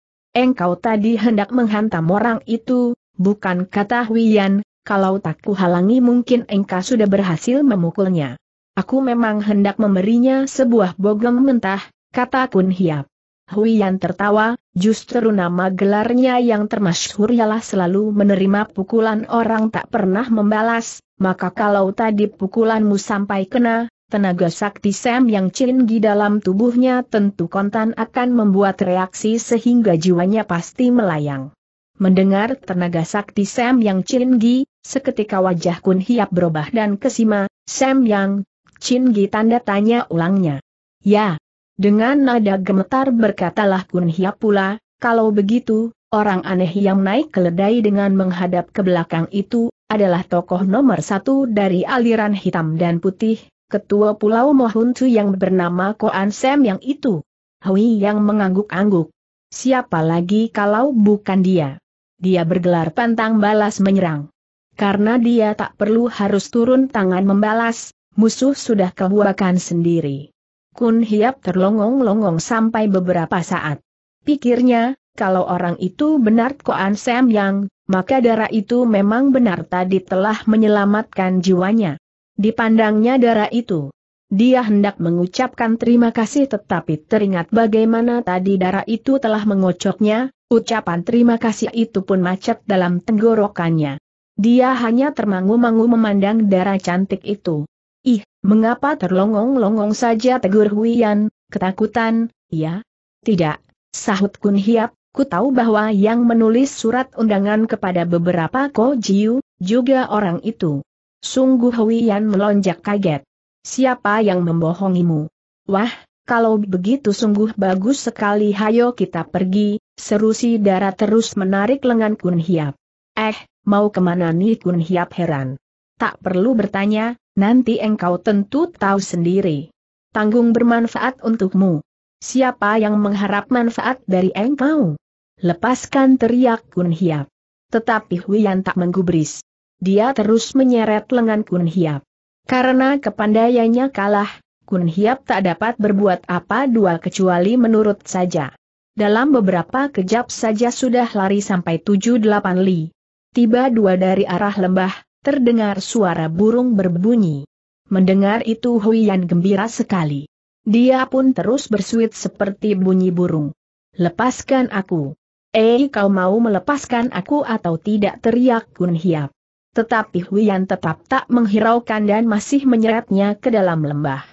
engkau tadi hendak menghantam orang itu, bukan kata Huyan, kalau tak kuhalangi mungkin engkau sudah berhasil memukulnya. Aku memang hendak memberinya sebuah bogem mentah, kata Kun Hiap. Huyan tertawa, justru nama gelarnya yang termasyhur ialah selalu menerima pukulan orang tak pernah membalas, maka kalau tadi pukulanmu sampai kena, Tenaga sakti Sam yang cinggi dalam tubuhnya tentu kontan akan membuat reaksi sehingga jiwanya pasti melayang. Mendengar tenaga sakti Sam yang cinggi, seketika wajah Kun Hiap berubah dan kesima, Sam yang cinggi tanda tanya ulangnya. Ya, dengan nada gemetar berkatalah Kun Hiap pula, kalau begitu, orang aneh yang naik keledai dengan menghadap ke belakang itu, adalah tokoh nomor satu dari aliran hitam dan putih, ketua pulau Mohuntu yang bernama Koan Sam yang itu. Hui yang mengangguk-angguk. Siapa lagi kalau bukan dia? Dia bergelar pantang balas menyerang. Karena dia tak perlu harus turun tangan membalas, musuh sudah kebuakan sendiri. Kun Hiap terlongong-longong sampai beberapa saat. Pikirnya, kalau orang itu benar Koan Sam Yang, maka darah itu memang benar tadi telah menyelamatkan jiwanya. Dipandangnya darah itu. Dia hendak mengucapkan terima kasih tetapi teringat bagaimana tadi darah itu telah mengocoknya, ucapan terima kasih itu pun macet dalam tenggorokannya. Dia hanya termangu-mangu memandang darah cantik itu. Ih, mengapa terlongong-longong saja tegur Huian, ketakutan, ya? Tidak, sahut Kun Hiap, ku tahu bahwa yang menulis surat undangan kepada beberapa Ko Jiu, juga orang itu. Sungguh Huiyan melonjak kaget. Siapa yang membohongimu? Wah, kalau begitu sungguh bagus sekali hayo kita pergi, seru si darah terus menarik lengan Kun Hiap. Eh, mau kemana nih Kun Hiap heran. Tak perlu bertanya, nanti engkau tentu tahu sendiri. Tanggung bermanfaat untukmu. Siapa yang mengharap manfaat dari engkau? Lepaskan teriak Kun Hiap. Tetapi Huiyan tak menggubris. Dia terus menyeret lengan Kun Hiap. Karena kepandaiannya kalah, Kun Hiap tak dapat berbuat apa dua kecuali menurut saja. Dalam beberapa kejap saja sudah lari sampai tujuh delapan li. Tiba dua dari arah lembah, terdengar suara burung berbunyi. Mendengar itu Yan gembira sekali. Dia pun terus bersuit seperti bunyi burung. Lepaskan aku. Eh kau mau melepaskan aku atau tidak teriak Kun Hiap. Tetapi Huyan tetap tak menghiraukan dan masih menyeretnya ke dalam lembah.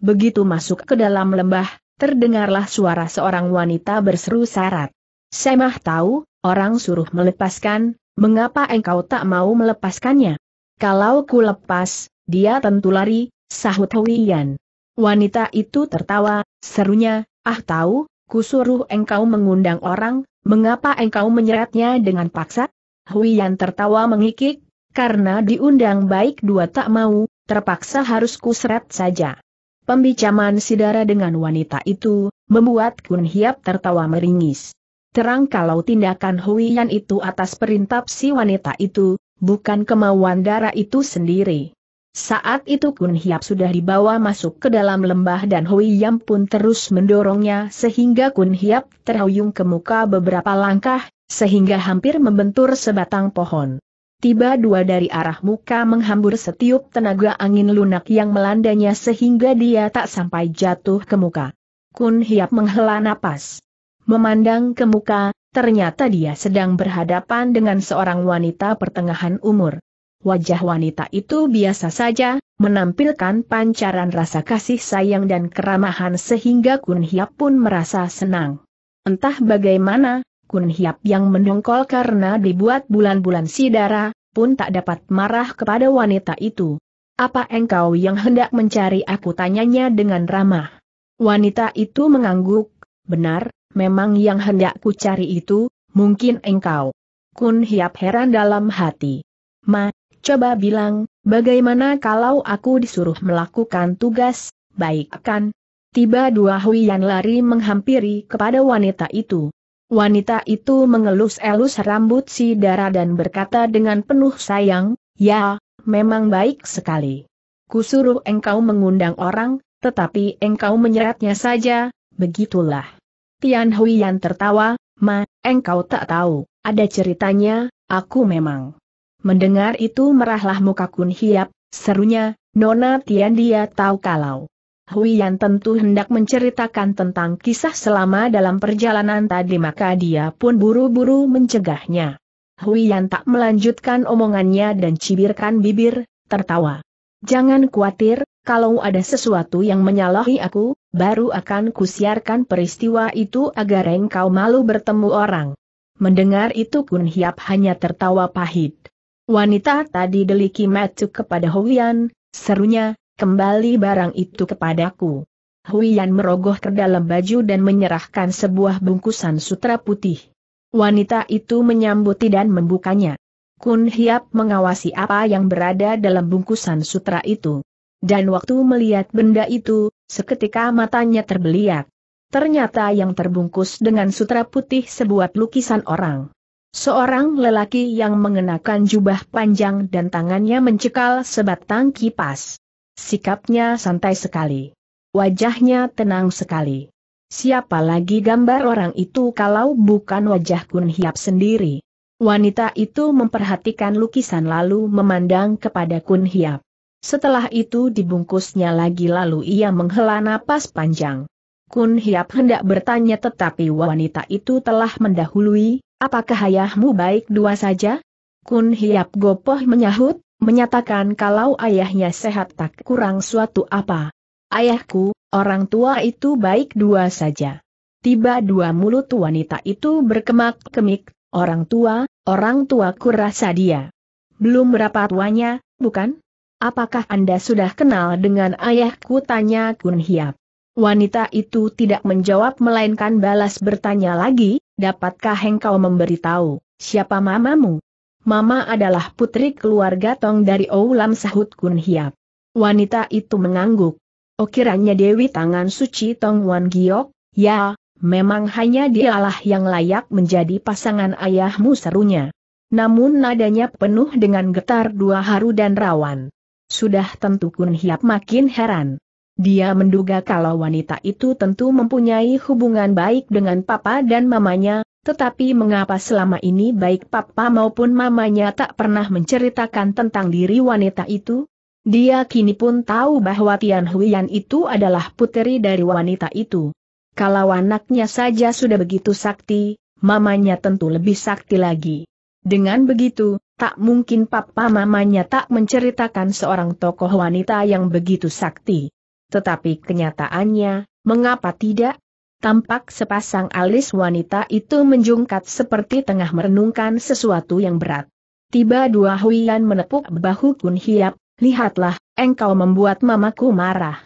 Begitu masuk ke dalam lembah, terdengarlah suara seorang wanita berseru syarat. Semah tahu, orang suruh melepaskan, mengapa engkau tak mau melepaskannya? Kalau ku lepas, dia tentu lari, sahut Huyan. Wanita itu tertawa, serunya, ah tahu, ku suruh engkau mengundang orang, mengapa engkau menyeretnya dengan paksa? Huyan tertawa mengikik, karena diundang baik dua tak mau, terpaksa harus kusret saja. Pembicaman Sidara dengan wanita itu, membuat Kun Hiap tertawa meringis. Terang kalau tindakan Huiyan itu atas perintah si wanita itu, bukan kemauan darah itu sendiri. Saat itu Kun Hiap sudah dibawa masuk ke dalam lembah dan Huiyan pun terus mendorongnya sehingga Kun Hiap terhuyung ke muka beberapa langkah, sehingga hampir membentur sebatang pohon tiba dua dari arah muka menghambur setiup tenaga angin lunak yang melandanya sehingga dia tak sampai jatuh ke muka. Kun Hiap menghela napas. Memandang ke muka, ternyata dia sedang berhadapan dengan seorang wanita pertengahan umur. Wajah wanita itu biasa saja, menampilkan pancaran rasa kasih sayang dan keramahan sehingga Kun Hiap pun merasa senang. Entah bagaimana, Kun Hiap yang mendongkol karena dibuat bulan-bulan si darah, pun tak dapat marah kepada wanita itu. Apa engkau yang hendak mencari aku tanyanya dengan ramah. Wanita itu mengangguk, benar, memang yang hendak ku cari itu, mungkin engkau. Kun Hiap heran dalam hati. Ma, coba bilang, bagaimana kalau aku disuruh melakukan tugas, baik kan? Tiba dua Huian lari menghampiri kepada wanita itu. Wanita itu mengelus-elus rambut si darah dan berkata dengan penuh sayang, Ya, memang baik sekali. Kusuruh engkau mengundang orang, tetapi engkau menyeratnya saja, begitulah. Tian Huiyan tertawa, Ma, engkau tak tahu, ada ceritanya, aku memang. Mendengar itu merahlah muka Kun Hiap, serunya, Nona Tian dia tahu kalau Yan tentu hendak menceritakan tentang kisah selama dalam perjalanan tadi maka dia pun buru-buru mencegahnya. Yan tak melanjutkan omongannya dan cibirkan bibir, tertawa. Jangan khawatir, kalau ada sesuatu yang menyalahi aku, baru akan kusiarkan peristiwa itu agar engkau malu bertemu orang. Mendengar itu Kun Hiap hanya tertawa pahit. Wanita tadi deliki matuk kepada Yan, serunya, kembali barang itu kepadaku. Huian merogoh ke dalam baju dan menyerahkan sebuah bungkusan sutra putih. Wanita itu menyambut dan membukanya. Kun Hiap mengawasi apa yang berada dalam bungkusan sutra itu. Dan waktu melihat benda itu, seketika matanya terbeliak. Ternyata yang terbungkus dengan sutra putih sebuah lukisan orang. Seorang lelaki yang mengenakan jubah panjang dan tangannya mencekal sebatang kipas. Sikapnya santai sekali. Wajahnya tenang sekali. Siapa lagi gambar orang itu kalau bukan wajah Kun Hiap sendiri? Wanita itu memperhatikan lukisan lalu memandang kepada Kun Hiap. Setelah itu dibungkusnya lagi lalu ia menghela napas panjang. Kun Hiap hendak bertanya tetapi wanita itu telah mendahului, apakah ayahmu baik dua saja? Kun Hiap gopoh menyahut, menyatakan kalau ayahnya sehat tak kurang suatu apa. Ayahku, orang tua itu baik dua saja. Tiba dua mulut wanita itu berkemak-kemik, orang tua, orang tua kurasa dia. Belum berapa tuanya, bukan? Apakah Anda sudah kenal dengan ayahku tanya Kun Hiap. Wanita itu tidak menjawab melainkan balas bertanya lagi, dapatkah engkau memberitahu, siapa mamamu? Mama adalah putri keluarga Tong dari Oulam Sahut Kun Hiap. Wanita itu mengangguk. Oh kiranya Dewi Tangan Suci Tong Wan Giok, ya, memang hanya dialah yang layak menjadi pasangan ayahmu serunya. Namun nadanya penuh dengan getar dua haru dan rawan. Sudah tentu Kun Hiap makin heran. Dia menduga kalau wanita itu tentu mempunyai hubungan baik dengan papa dan mamanya, tetapi mengapa selama ini baik papa maupun mamanya tak pernah menceritakan tentang diri wanita itu? Dia kini pun tahu bahwa Tian Huiyan itu adalah puteri dari wanita itu. Kalau anaknya saja sudah begitu sakti, mamanya tentu lebih sakti lagi. Dengan begitu, tak mungkin papa mamanya tak menceritakan seorang tokoh wanita yang begitu sakti. Tetapi kenyataannya, mengapa tidak? tampak sepasang alis wanita itu menjungkat seperti tengah merenungkan sesuatu yang berat. Tiba dua Huian menepuk bahu Kun Hiap, lihatlah, engkau membuat mamaku marah.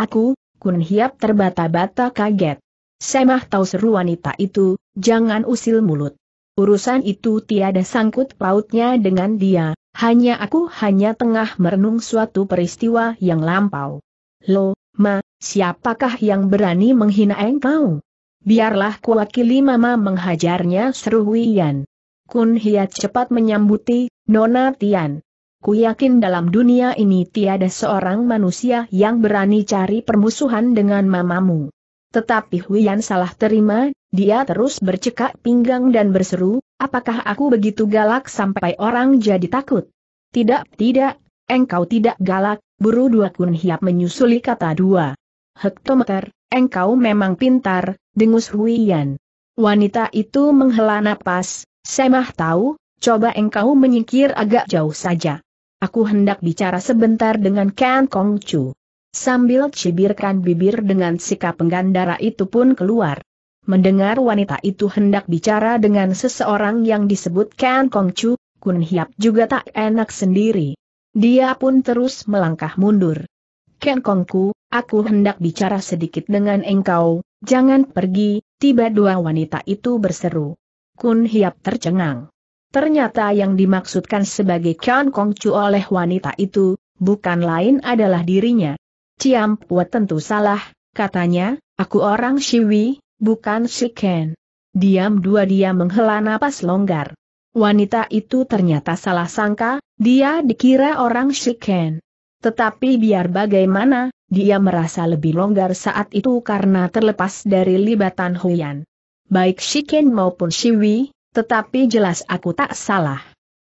Aku, Kun Hiap terbata-bata kaget. Semah tahu seru wanita itu, jangan usil mulut. Urusan itu tiada sangkut pautnya dengan dia, hanya aku hanya tengah merenung suatu peristiwa yang lampau. Lo, ma, siapakah yang berani menghina engkau? Biarlah kuwakili mama menghajarnya seru Wian. Kun Hiat cepat menyambuti, Nona Tian. Ku yakin dalam dunia ini tiada seorang manusia yang berani cari permusuhan dengan mamamu. Tetapi Huyan salah terima, dia terus bercekak pinggang dan berseru, apakah aku begitu galak sampai orang jadi takut? Tidak, tidak, engkau tidak galak, buru dua kun hiap menyusuli kata dua. Hektometer, engkau memang pintar, dengus Huiyan. Wanita itu menghela napas, semah tahu, coba engkau menyingkir agak jauh saja. Aku hendak bicara sebentar dengan Ken Kong Chu. Sambil cibirkan bibir dengan sikap penggandara itu pun keluar. Mendengar wanita itu hendak bicara dengan seseorang yang disebut Ken Kong Chu, Kun Hiap juga tak enak sendiri. Dia pun terus melangkah mundur. Ken Kongku, aku hendak bicara sedikit dengan engkau, jangan pergi, tiba dua wanita itu berseru. Kun Hiap tercengang. Ternyata yang dimaksudkan sebagai Kian Chu oleh wanita itu, bukan lain adalah dirinya. Ciam Pua tentu salah, katanya, aku orang Siwi, bukan Shiken. Diam dua dia menghela napas longgar. Wanita itu ternyata salah sangka, dia dikira orang Shiken. Tetapi biar bagaimana, dia merasa lebih longgar saat itu karena terlepas dari libatan Huyan. Baik Shiken maupun Shiwi, tetapi jelas aku tak salah.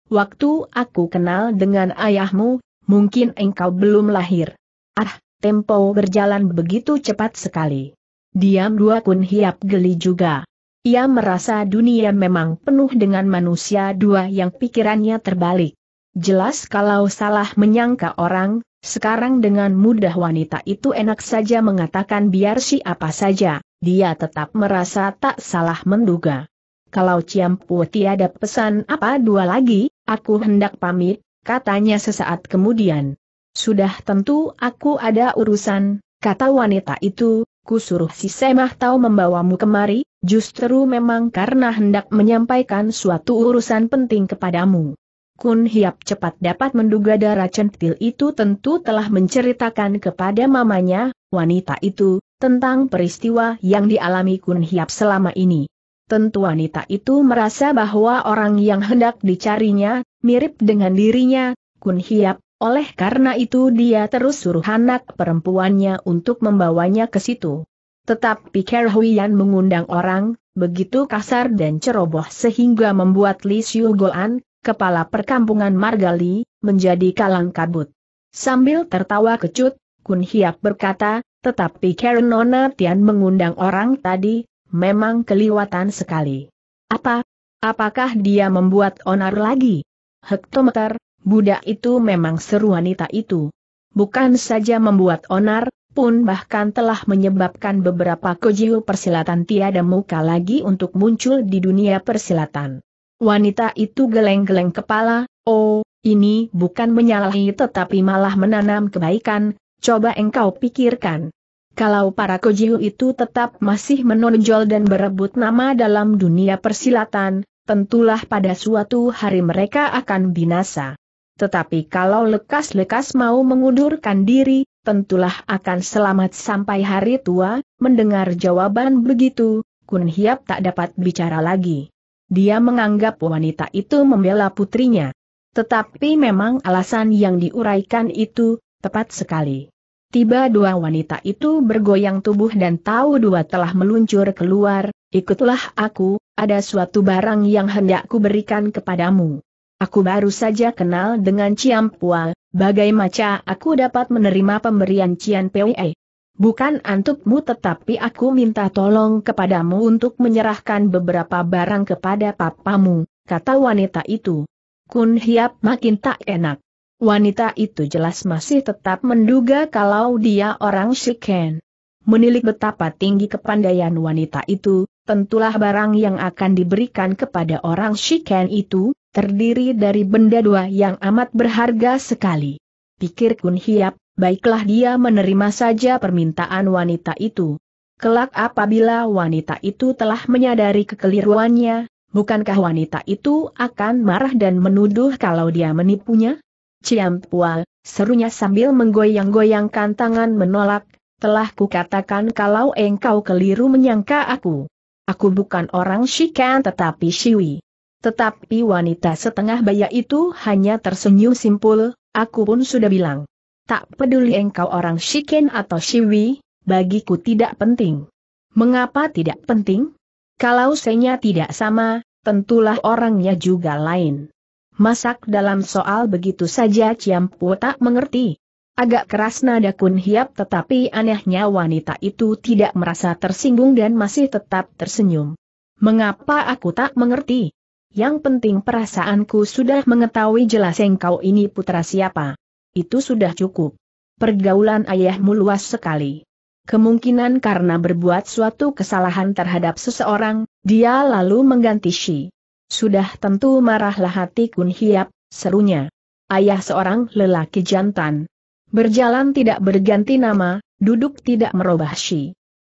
Waktu aku kenal dengan ayahmu, mungkin engkau belum lahir. Ah, tempo berjalan begitu cepat sekali. Diam dua kun hiap geli juga. Ia merasa dunia memang penuh dengan manusia dua yang pikirannya terbalik. Jelas kalau salah menyangka orang, sekarang dengan mudah wanita itu enak saja mengatakan biar siapa saja, dia tetap merasa tak salah menduga. Kalau Ciampu tiada pesan apa dua lagi, aku hendak pamit, katanya sesaat kemudian. Sudah tentu aku ada urusan, kata wanita itu, Ku suruh si Semah tahu membawamu kemari, justru memang karena hendak menyampaikan suatu urusan penting kepadamu. Kun Hiap cepat dapat menduga darah centil itu tentu telah menceritakan kepada mamanya, wanita itu, tentang peristiwa yang dialami Kun Hiap selama ini. Tentu wanita itu merasa bahwa orang yang hendak dicarinya, mirip dengan dirinya, Kun Hiap, oleh karena itu dia terus suruh anak perempuannya untuk membawanya ke situ. Tetapi Huyan mengundang orang, begitu kasar dan ceroboh sehingga membuat Li Xiu Goan, kepala perkampungan Margali, menjadi kalang kabut. Sambil tertawa kecut, Kun Hiap berkata, tetapi Karen Nona Tian mengundang orang tadi, memang keliwatan sekali. Apa? Apakah dia membuat onar lagi? Hektometer, budak itu memang seru wanita itu. Bukan saja membuat onar, pun bahkan telah menyebabkan beberapa kojiu persilatan tiada muka lagi untuk muncul di dunia persilatan. Wanita itu geleng-geleng kepala, oh, ini bukan menyalahi tetapi malah menanam kebaikan, coba engkau pikirkan. Kalau para kojiu itu tetap masih menonjol dan berebut nama dalam dunia persilatan, tentulah pada suatu hari mereka akan binasa. Tetapi kalau lekas-lekas mau mengundurkan diri, tentulah akan selamat sampai hari tua, mendengar jawaban begitu, Kun Hiap tak dapat bicara lagi dia menganggap wanita itu membela putrinya. Tetapi memang alasan yang diuraikan itu, tepat sekali. Tiba dua wanita itu bergoyang tubuh dan tahu dua telah meluncur keluar, ikutlah aku, ada suatu barang yang hendak ku berikan kepadamu. Aku baru saja kenal dengan Ciampua, Bagaimana aku dapat menerima pemberian Cian Pwe. Bukan antukmu tetapi aku minta tolong kepadamu untuk menyerahkan beberapa barang kepada papamu, kata wanita itu. Kun Hiap makin tak enak. Wanita itu jelas masih tetap menduga kalau dia orang Shiken. Menilik betapa tinggi kepandaian wanita itu, tentulah barang yang akan diberikan kepada orang Shiken itu, terdiri dari benda dua yang amat berharga sekali. Pikir Kun Hiap, baiklah dia menerima saja permintaan wanita itu. Kelak apabila wanita itu telah menyadari kekeliruannya, bukankah wanita itu akan marah dan menuduh kalau dia menipunya? Ciam Pual, serunya sambil menggoyang-goyangkan tangan menolak, telah kukatakan kalau engkau keliru menyangka aku. Aku bukan orang Shikan tetapi Shiwi. Tetapi wanita setengah baya itu hanya tersenyum simpul, aku pun sudah bilang. Tak peduli engkau orang Shiken atau Shiwi, bagiku tidak penting. Mengapa tidak penting? Kalau senya tidak sama, tentulah orangnya juga lain. Masak dalam soal begitu saja Ciampu tak mengerti. Agak keras nada Kun Hiap tetapi anehnya wanita itu tidak merasa tersinggung dan masih tetap tersenyum. Mengapa aku tak mengerti? Yang penting perasaanku sudah mengetahui jelas engkau ini putra siapa itu sudah cukup. Pergaulan ayahmu luas sekali. Kemungkinan karena berbuat suatu kesalahan terhadap seseorang, dia lalu mengganti Shi. Sudah tentu marahlah hati Kun Hiap, serunya. Ayah seorang lelaki jantan. Berjalan tidak berganti nama, duduk tidak merubah Shi.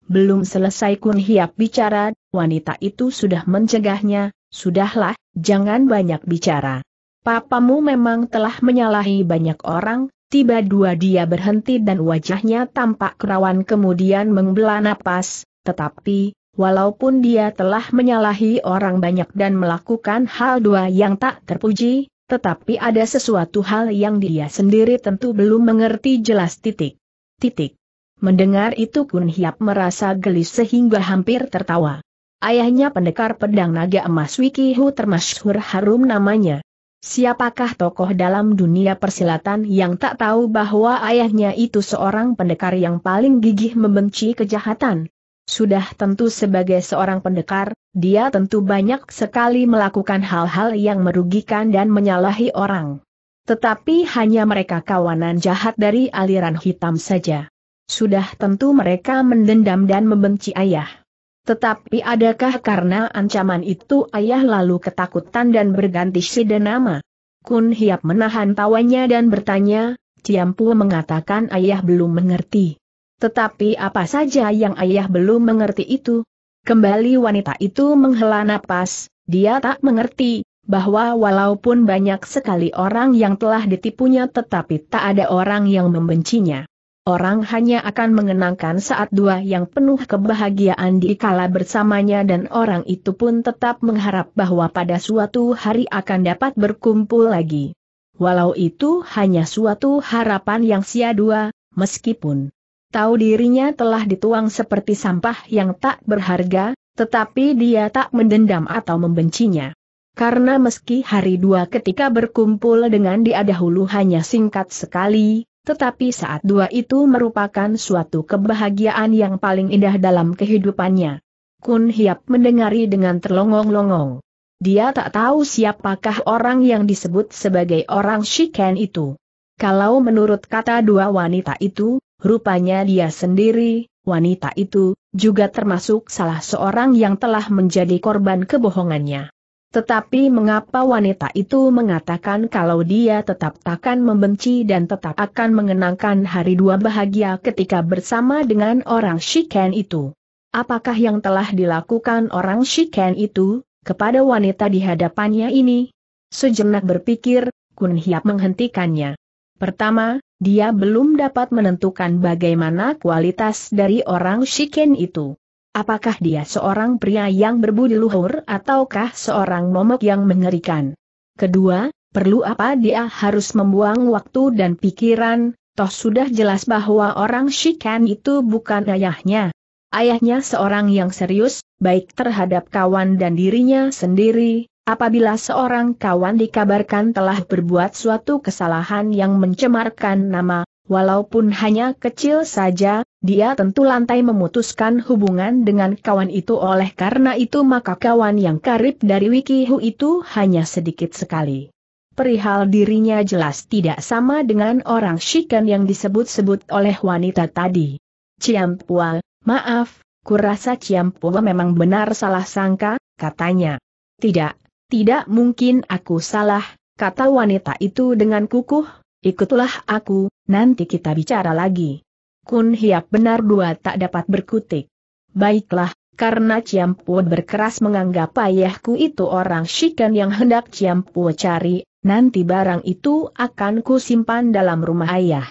Belum selesai Kun Hiap bicara, wanita itu sudah mencegahnya, sudahlah, jangan banyak bicara. Papamu memang telah menyalahi banyak orang, tiba dua dia berhenti dan wajahnya tampak kerawan kemudian membelah napas, tetapi, walaupun dia telah menyalahi orang banyak dan melakukan hal dua yang tak terpuji, tetapi ada sesuatu hal yang dia sendiri tentu belum mengerti jelas titik. Titik. Mendengar itu Kun Hiap merasa gelis sehingga hampir tertawa. Ayahnya pendekar pedang naga emas Wikihu termasyhur harum namanya. Siapakah tokoh dalam dunia persilatan yang tak tahu bahwa ayahnya itu seorang pendekar yang paling gigih membenci kejahatan? Sudah tentu sebagai seorang pendekar, dia tentu banyak sekali melakukan hal-hal yang merugikan dan menyalahi orang. Tetapi hanya mereka kawanan jahat dari aliran hitam saja. Sudah tentu mereka mendendam dan membenci ayah. Tetapi adakah karena ancaman itu ayah lalu ketakutan dan berganti sida nama? Kun Hiap menahan tawanya dan bertanya, Ciampu mengatakan ayah belum mengerti. Tetapi apa saja yang ayah belum mengerti itu? Kembali wanita itu menghela napas, dia tak mengerti, bahwa walaupun banyak sekali orang yang telah ditipunya tetapi tak ada orang yang membencinya. Orang hanya akan mengenangkan saat dua yang penuh kebahagiaan di kala bersamanya dan orang itu pun tetap mengharap bahwa pada suatu hari akan dapat berkumpul lagi. Walau itu hanya suatu harapan yang sia-dua, meskipun tahu dirinya telah dituang seperti sampah yang tak berharga, tetapi dia tak mendendam atau membencinya. Karena meski hari dua ketika berkumpul dengan dia dahulu hanya singkat sekali, tetapi saat dua itu merupakan suatu kebahagiaan yang paling indah dalam kehidupannya. Kun Hiap mendengari dengan terlongong-longong. Dia tak tahu siapakah orang yang disebut sebagai orang Shiken itu. Kalau menurut kata dua wanita itu, rupanya dia sendiri, wanita itu, juga termasuk salah seorang yang telah menjadi korban kebohongannya. Tetapi mengapa wanita itu mengatakan kalau dia tetap takkan membenci dan tetap akan mengenangkan hari dua bahagia ketika bersama dengan orang Shiken itu? Apakah yang telah dilakukan orang Shiken itu, kepada wanita di hadapannya ini? Sejenak berpikir, Kun Hiap menghentikannya. Pertama, dia belum dapat menentukan bagaimana kualitas dari orang Shiken itu. Apakah dia seorang pria yang berbudi luhur ataukah seorang momok yang mengerikan? Kedua, perlu apa dia harus membuang waktu dan pikiran, toh sudah jelas bahwa orang Shikan itu bukan ayahnya. Ayahnya seorang yang serius, baik terhadap kawan dan dirinya sendiri, apabila seorang kawan dikabarkan telah berbuat suatu kesalahan yang mencemarkan nama, Walaupun hanya kecil saja, dia tentu lantai memutuskan hubungan dengan kawan itu oleh karena itu maka kawan yang karib dari Wikihu itu hanya sedikit sekali. Perihal dirinya jelas tidak sama dengan orang Shiken yang disebut-sebut oleh wanita tadi. Ciampua, maaf, kurasa Ciampua memang benar salah sangka, katanya. Tidak, tidak mungkin aku salah, kata wanita itu dengan kukuh, ikutlah aku, Nanti kita bicara lagi. Kun Hiap benar dua tak dapat berkutik. Baiklah, karena Ciampu berkeras menganggap ayahku itu orang Shiken yang hendak Ciampu cari, nanti barang itu akan kusimpan dalam rumah ayah.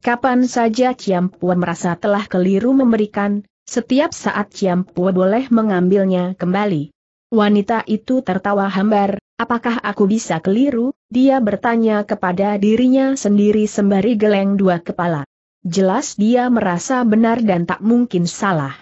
Kapan saja Ciampu merasa telah keliru memberikan, setiap saat Ciampu boleh mengambilnya kembali. Wanita itu tertawa hambar, Apakah aku bisa keliru? Dia bertanya kepada dirinya sendiri sembari geleng dua kepala. Jelas dia merasa benar dan tak mungkin salah.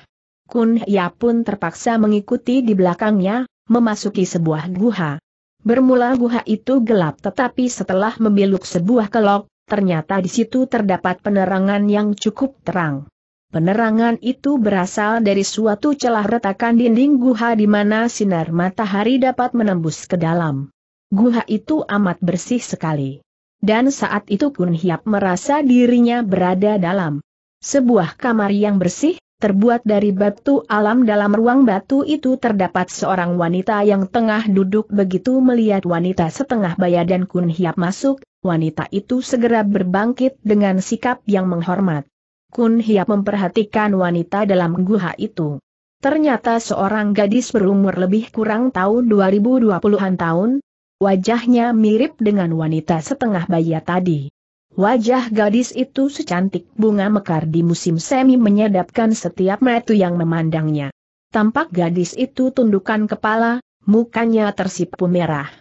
Kun Ya pun terpaksa mengikuti di belakangnya, memasuki sebuah guha. Bermula guha itu gelap tetapi setelah membeluk sebuah kelok, ternyata di situ terdapat penerangan yang cukup terang. Penerangan itu berasal dari suatu celah retakan dinding guha di mana sinar matahari dapat menembus ke dalam. Guha itu amat bersih sekali. Dan saat itu Kun Hiap merasa dirinya berada dalam sebuah kamar yang bersih, terbuat dari batu alam dalam ruang batu itu terdapat seorang wanita yang tengah duduk begitu melihat wanita setengah baya dan Kun Hiap masuk, wanita itu segera berbangkit dengan sikap yang menghormat. Kun Hiap memperhatikan wanita dalam guha itu. Ternyata seorang gadis berumur lebih kurang tahun 2020-an tahun, wajahnya mirip dengan wanita setengah baya tadi. Wajah gadis itu secantik bunga mekar di musim semi menyedapkan setiap metu yang memandangnya. Tampak gadis itu tundukkan kepala, mukanya tersipu merah.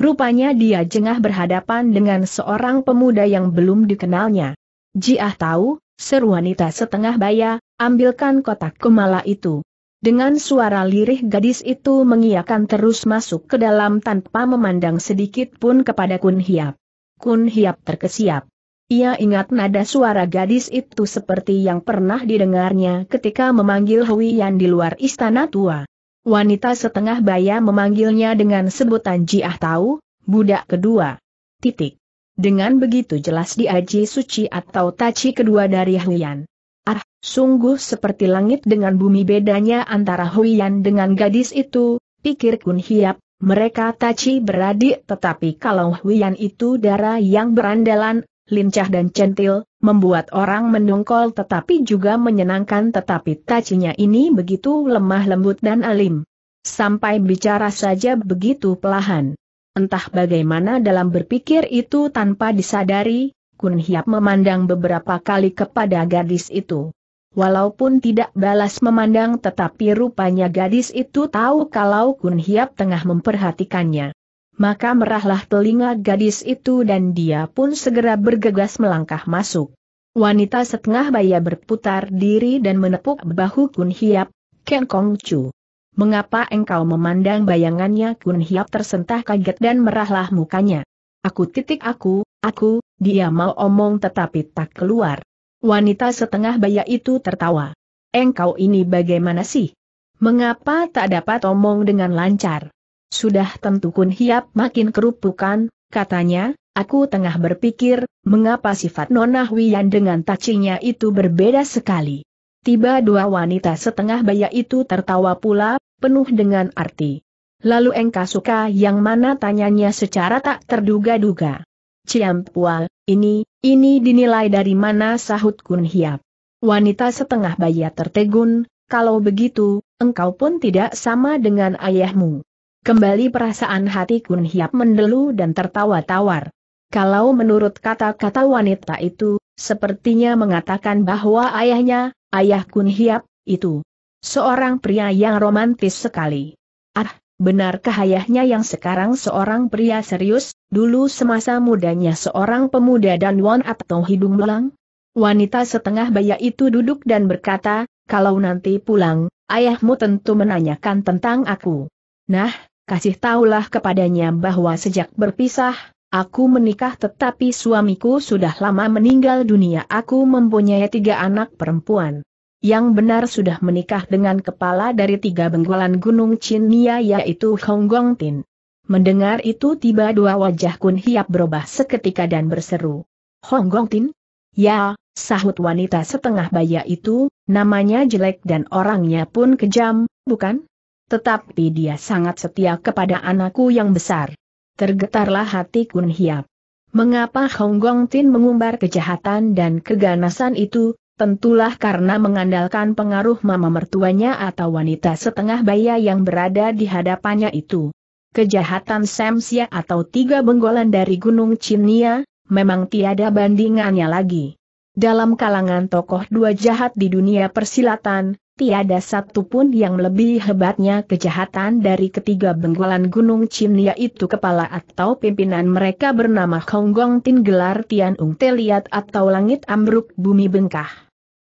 Rupanya dia jengah berhadapan dengan seorang pemuda yang belum dikenalnya. Jiah tahu, Seru wanita setengah baya, ambilkan kotak kumala itu. Dengan suara lirih gadis itu mengiakan terus masuk ke dalam tanpa memandang sedikit pun kepada Kun Hiap. Kun Hiap terkesiap. Ia ingat nada suara gadis itu seperti yang pernah didengarnya ketika memanggil Hui Yan di luar istana tua. Wanita setengah baya memanggilnya dengan sebutan Jiah Tau, budak kedua. Titik. Dengan begitu jelas di Aji Suci atau taci kedua dari Huyan. Ah, sungguh seperti langit dengan bumi bedanya antara Huyan dengan gadis itu, pikir Kun Hiap, mereka taci beradik tetapi kalau Huyan itu darah yang berandalan, lincah dan centil, membuat orang mendongkol tetapi juga menyenangkan tetapi tacinya ini begitu lemah lembut dan alim. Sampai bicara saja begitu pelahan. Entah bagaimana dalam berpikir itu tanpa disadari, Kun Hiap memandang beberapa kali kepada gadis itu. Walaupun tidak balas memandang tetapi rupanya gadis itu tahu kalau Kun Hiap tengah memperhatikannya. Maka merahlah telinga gadis itu dan dia pun segera bergegas melangkah masuk. Wanita setengah baya berputar diri dan menepuk bahu Kun Hiap, Ken Kong Chu. Mengapa engkau memandang bayangannya Kun Hiap tersentak kaget dan merahlah mukanya. Aku titik aku, aku, dia mau omong tetapi tak keluar. Wanita setengah baya itu tertawa. Engkau ini bagaimana sih? Mengapa tak dapat omong dengan lancar? Sudah tentu Kun Hiap makin kerupukan, katanya, aku tengah berpikir, mengapa sifat Nona Wian dengan tacinya itu berbeda sekali. Tiba dua wanita setengah baya itu tertawa pula, penuh dengan arti. Lalu Engkau suka yang mana tanyanya secara tak terduga-duga. Ciampual, ini, ini dinilai dari mana sahut Kun Hiap. Wanita setengah baya tertegun, kalau begitu, engkau pun tidak sama dengan ayahmu. Kembali perasaan hati Kun Hiap mendelu dan tertawa tawar. Kalau menurut kata-kata wanita itu, sepertinya mengatakan bahwa ayahnya, ayah Kun Hiap, itu seorang pria yang romantis sekali. Ah, benarkah ayahnya yang sekarang seorang pria serius, dulu semasa mudanya seorang pemuda dan wan atau hidung belang? Wanita setengah baya itu duduk dan berkata, kalau nanti pulang, ayahmu tentu menanyakan tentang aku. Nah, kasih tahulah kepadanya bahwa sejak berpisah, Aku menikah tetapi suamiku sudah lama meninggal dunia. Aku mempunyai tiga anak perempuan. Yang benar sudah menikah dengan kepala dari tiga benggolan Gunung Cinia yaitu Hong Gong Tin. Mendengar itu tiba dua wajah Kun Hiap berubah seketika dan berseru. Hong Gong Tin? Ya, sahut wanita setengah baya itu, namanya jelek dan orangnya pun kejam, bukan? Tetapi dia sangat setia kepada anakku yang besar tergetarlah hati Kun Hiap. Mengapa Hong Gong Tin mengumbar kejahatan dan keganasan itu, tentulah karena mengandalkan pengaruh mama mertuanya atau wanita setengah baya yang berada di hadapannya itu. Kejahatan Samsia atau tiga benggolan dari Gunung Chinia, memang tiada bandingannya lagi. Dalam kalangan tokoh dua jahat di dunia persilatan, tiada satu pun yang lebih hebatnya kejahatan dari ketiga benggolan Gunung Chin yaitu kepala atau pimpinan mereka bernama Hong Gong Tin Gelar Tian Ung Teliat atau Langit Ambruk Bumi Bengkah.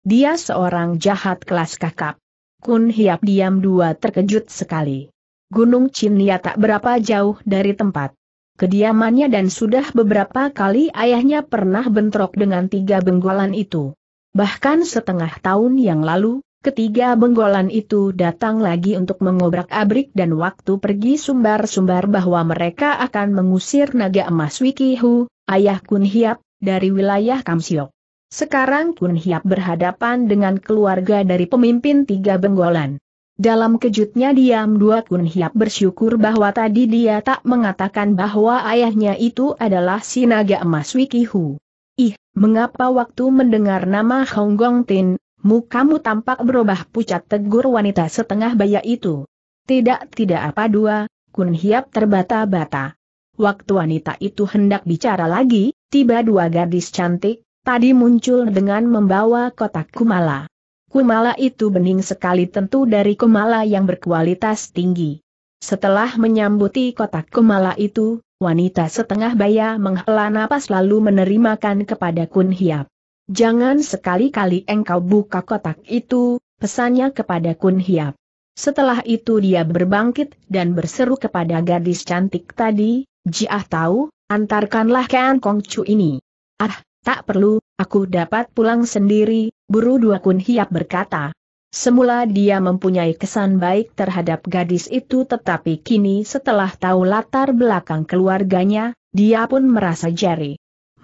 Dia seorang jahat kelas kakap. Kun Hiap diam dua terkejut sekali. Gunung Chin tak berapa jauh dari tempat kediamannya dan sudah beberapa kali ayahnya pernah bentrok dengan tiga benggolan itu. Bahkan setengah tahun yang lalu, Ketiga benggolan itu datang lagi untuk mengobrak-abrik dan waktu pergi sumbar-sumbar bahwa mereka akan mengusir naga emas Wikihu, ayah Kun Hiap, dari wilayah Kamsiok. Sekarang Kun Hiap berhadapan dengan keluarga dari pemimpin tiga benggolan. Dalam kejutnya diam dua Kun Hiap bersyukur bahwa tadi dia tak mengatakan bahwa ayahnya itu adalah si naga emas Wikihu. Ih, mengapa waktu mendengar nama Gong Tin, Mukamu tampak berubah pucat tegur wanita setengah baya itu. Tidak tidak apa dua, Kun Hiap terbata-bata. Waktu wanita itu hendak bicara lagi, tiba dua gadis cantik, tadi muncul dengan membawa kotak kumala. Kumala itu bening sekali tentu dari kumala yang berkualitas tinggi. Setelah menyambuti kotak kumala itu, wanita setengah baya menghela napas lalu menerimakan kepada Kun Hiap. Jangan sekali-kali engkau buka kotak itu, pesannya kepada Kun Hiap. Setelah itu dia berbangkit dan berseru kepada gadis cantik tadi, Jiah tahu, antarkanlah Kean Kong Chu ini. Ah, tak perlu, aku dapat pulang sendiri, buru dua Kun Hiap berkata. Semula dia mempunyai kesan baik terhadap gadis itu tetapi kini setelah tahu latar belakang keluarganya, dia pun merasa jari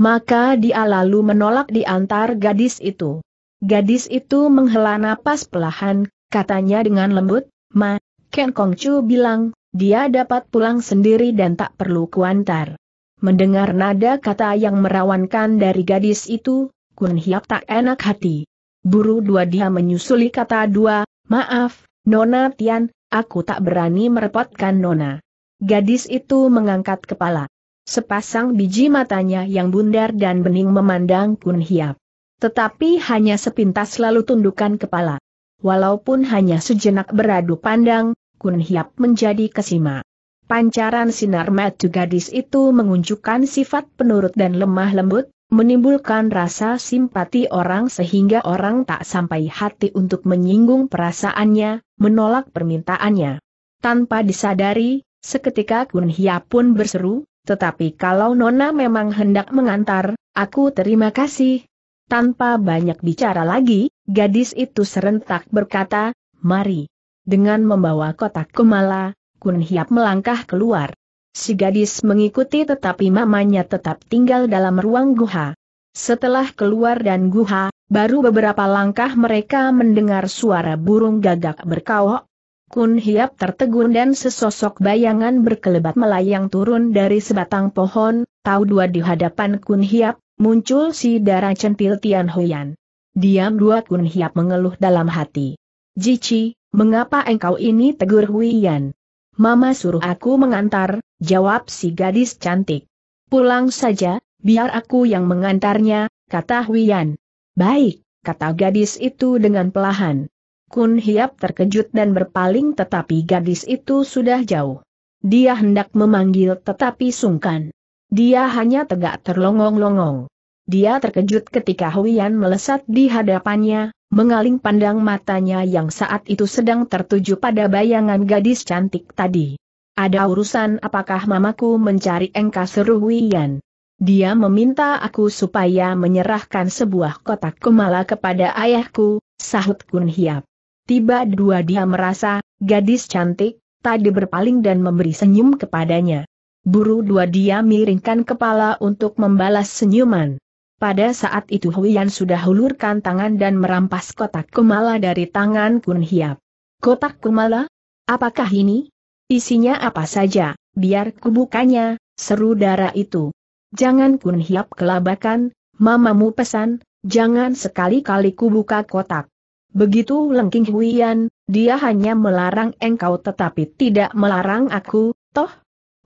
maka dia lalu menolak diantar gadis itu. Gadis itu menghela napas pelahan, katanya dengan lembut, Ma, Ken Kong Chu bilang, dia dapat pulang sendiri dan tak perlu kuantar. Mendengar nada kata yang merawankan dari gadis itu, Kun Hiap tak enak hati. Buru dua dia menyusuli kata dua, maaf, Nona Tian, aku tak berani merepotkan Nona. Gadis itu mengangkat kepala. Sepasang biji matanya yang bundar dan bening memandang Kun Hiap. Tetapi hanya sepintas lalu tundukkan kepala. Walaupun hanya sejenak beradu pandang, Kun Hiap menjadi kesima. Pancaran sinar mata gadis itu mengunjukkan sifat penurut dan lemah lembut, menimbulkan rasa simpati orang sehingga orang tak sampai hati untuk menyinggung perasaannya, menolak permintaannya. Tanpa disadari, seketika Kun Hiap pun berseru, tetapi kalau Nona memang hendak mengantar, aku terima kasih. Tanpa banyak bicara lagi, gadis itu serentak berkata, mari. Dengan membawa kotak kemala, Kun Hiap melangkah keluar. Si gadis mengikuti tetapi mamanya tetap tinggal dalam ruang guha. Setelah keluar dan guha, baru beberapa langkah mereka mendengar suara burung gagak berkawok, Kun Hiap tertegun dan sesosok bayangan berkelebat melayang turun dari sebatang pohon, tahu dua di hadapan Kun Hiap, muncul si darah centil Tian Huyan. Diam dua Kun Hiap mengeluh dalam hati. Jici, mengapa engkau ini tegur Huiyan? Mama suruh aku mengantar, jawab si gadis cantik. Pulang saja, biar aku yang mengantarnya, kata Huiyan. Baik, kata gadis itu dengan pelahan. Kun Hiap terkejut dan berpaling tetapi gadis itu sudah jauh. Dia hendak memanggil tetapi sungkan. Dia hanya tegak terlongong-longong. Dia terkejut ketika Huian melesat di hadapannya, mengaling pandang matanya yang saat itu sedang tertuju pada bayangan gadis cantik tadi. Ada urusan apakah mamaku mencari Engkau, seru Huian? Dia meminta aku supaya menyerahkan sebuah kotak kumala kepada ayahku, sahut Kun Hiap. Tiba dua dia merasa, gadis cantik, tadi berpaling dan memberi senyum kepadanya. Buru dua dia miringkan kepala untuk membalas senyuman. Pada saat itu Huyan sudah hulurkan tangan dan merampas kotak kumala dari tangan Kun Hiap. Kotak kumala? Apakah ini? Isinya apa saja, biar kubukanya, seru darah itu. Jangan Kun Hiap kelabakan, mamamu pesan, jangan sekali-kali kubuka kotak. Begitu Lengking Huian, dia hanya melarang engkau tetapi tidak melarang aku, toh?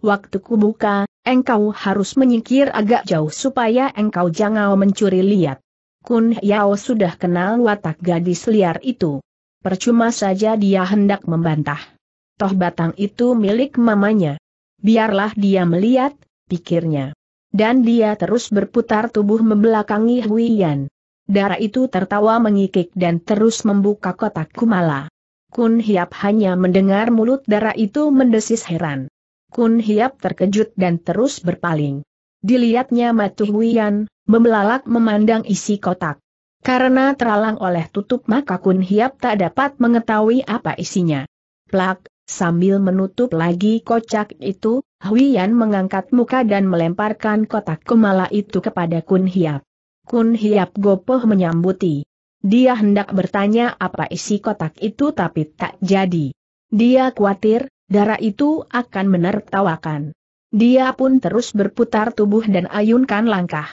Waktu buka, engkau harus menyingkir agak jauh supaya engkau jangan mencuri lihat. Kun Yao sudah kenal watak gadis liar itu. Percuma saja dia hendak membantah. Toh batang itu milik mamanya. Biarlah dia melihat, pikirnya. Dan dia terus berputar tubuh membelakangi Huiyan. Darah itu tertawa mengikik dan terus membuka kotak kumala. Kun Hiap hanya mendengar mulut darah itu mendesis heran. Kun Hiap terkejut dan terus berpaling. Dilihatnya Matu Huian, membelalak memandang isi kotak. Karena teralang oleh tutup maka Kun Hiap tak dapat mengetahui apa isinya. Plak, sambil menutup lagi kocak itu, Huian mengangkat muka dan melemparkan kotak kumala itu kepada Kun Hiap. Kun Hiap Gopoh menyambuti. Dia hendak bertanya apa isi kotak itu tapi tak jadi. Dia khawatir, darah itu akan menertawakan. Dia pun terus berputar tubuh dan ayunkan langkah.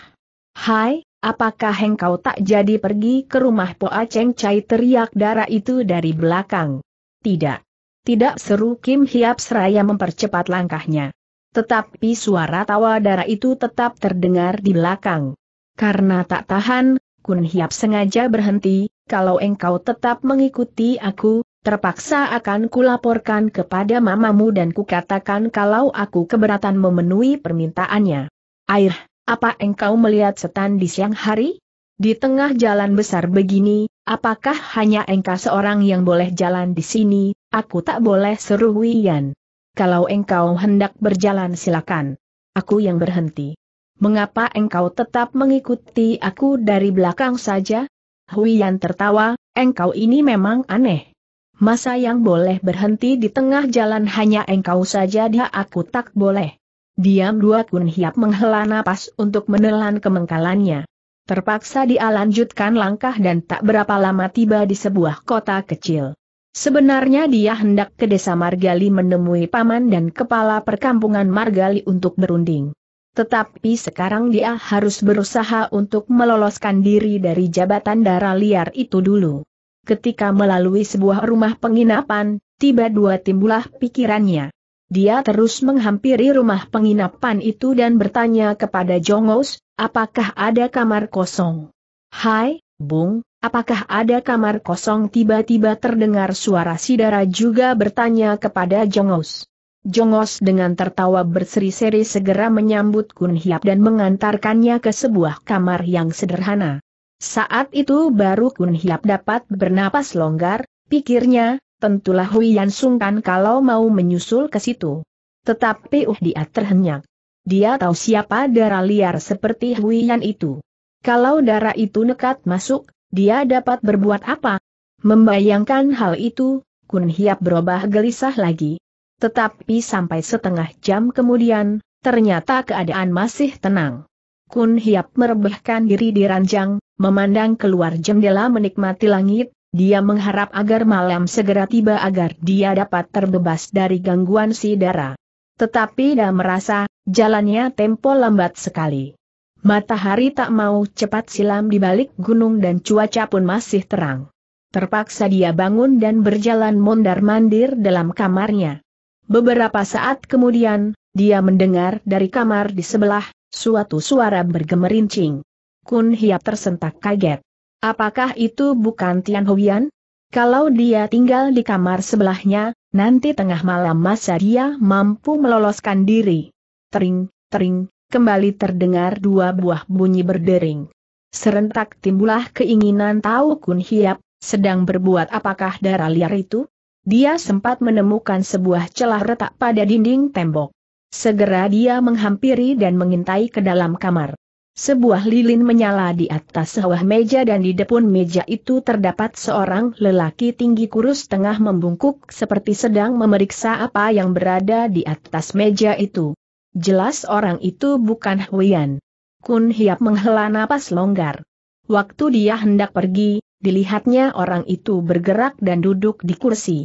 Hai, apakah engkau tak jadi pergi ke rumah Po Aceng Cai teriak darah itu dari belakang? Tidak. Tidak seru Kim Hiap seraya mempercepat langkahnya. Tetapi suara tawa darah itu tetap terdengar di belakang. Karena tak tahan, Kun Hiap sengaja berhenti, kalau engkau tetap mengikuti aku, terpaksa akan kulaporkan kepada mamamu dan kukatakan kalau aku keberatan memenuhi permintaannya. Air, apa engkau melihat setan di siang hari? Di tengah jalan besar begini, apakah hanya engkau seorang yang boleh jalan di sini, aku tak boleh seru Wian. Kalau engkau hendak berjalan silakan. Aku yang berhenti mengapa engkau tetap mengikuti aku dari belakang saja? Huiyan tertawa, engkau ini memang aneh. Masa yang boleh berhenti di tengah jalan hanya engkau saja dia aku tak boleh. Diam dua kun hiap menghela napas untuk menelan kemengkalannya. Terpaksa dia lanjutkan langkah dan tak berapa lama tiba di sebuah kota kecil. Sebenarnya dia hendak ke desa Margali menemui paman dan kepala perkampungan Margali untuk berunding. Tetapi sekarang dia harus berusaha untuk meloloskan diri dari jabatan darah liar itu dulu. Ketika melalui sebuah rumah penginapan, tiba dua timbulah pikirannya. Dia terus menghampiri rumah penginapan itu dan bertanya kepada Jongos, apakah ada kamar kosong? Hai, Bung, apakah ada kamar kosong tiba-tiba terdengar suara Sidara juga bertanya kepada Jongos. Jongos dengan tertawa berseri-seri segera menyambut Kun Hiap dan mengantarkannya ke sebuah kamar yang sederhana. Saat itu baru Kun Hiap dapat bernapas longgar, pikirnya, tentulah Hui Yan sungkan kalau mau menyusul ke situ. Tetapi uh dia terhenyak. Dia tahu siapa darah liar seperti Hui Yan itu. Kalau darah itu nekat masuk, dia dapat berbuat apa? Membayangkan hal itu, Kun Hiap berubah gelisah lagi. Tetapi sampai setengah jam kemudian, ternyata keadaan masih tenang. Kun Hiap merebahkan diri di ranjang, memandang keluar jendela menikmati langit, dia mengharap agar malam segera tiba agar dia dapat terbebas dari gangguan si darah. Tetapi dia merasa, jalannya tempo lambat sekali. Matahari tak mau cepat silam di balik gunung dan cuaca pun masih terang. Terpaksa dia bangun dan berjalan mondar-mandir dalam kamarnya. Beberapa saat kemudian, dia mendengar dari kamar di sebelah, suatu suara bergemerincing. Kun Hiap tersentak kaget. Apakah itu bukan Tian Huyan? Kalau dia tinggal di kamar sebelahnya, nanti tengah malam masa dia mampu meloloskan diri. Tering, tering, kembali terdengar dua buah bunyi berdering. Serentak timbullah keinginan tahu Kun Hiap, sedang berbuat apakah darah liar itu? dia sempat menemukan sebuah celah retak pada dinding tembok. Segera dia menghampiri dan mengintai ke dalam kamar. Sebuah lilin menyala di atas sebuah meja dan di depan meja itu terdapat seorang lelaki tinggi kurus tengah membungkuk seperti sedang memeriksa apa yang berada di atas meja itu. Jelas orang itu bukan Huyan. Kun Hiap menghela napas longgar. Waktu dia hendak pergi, dilihatnya orang itu bergerak dan duduk di kursi.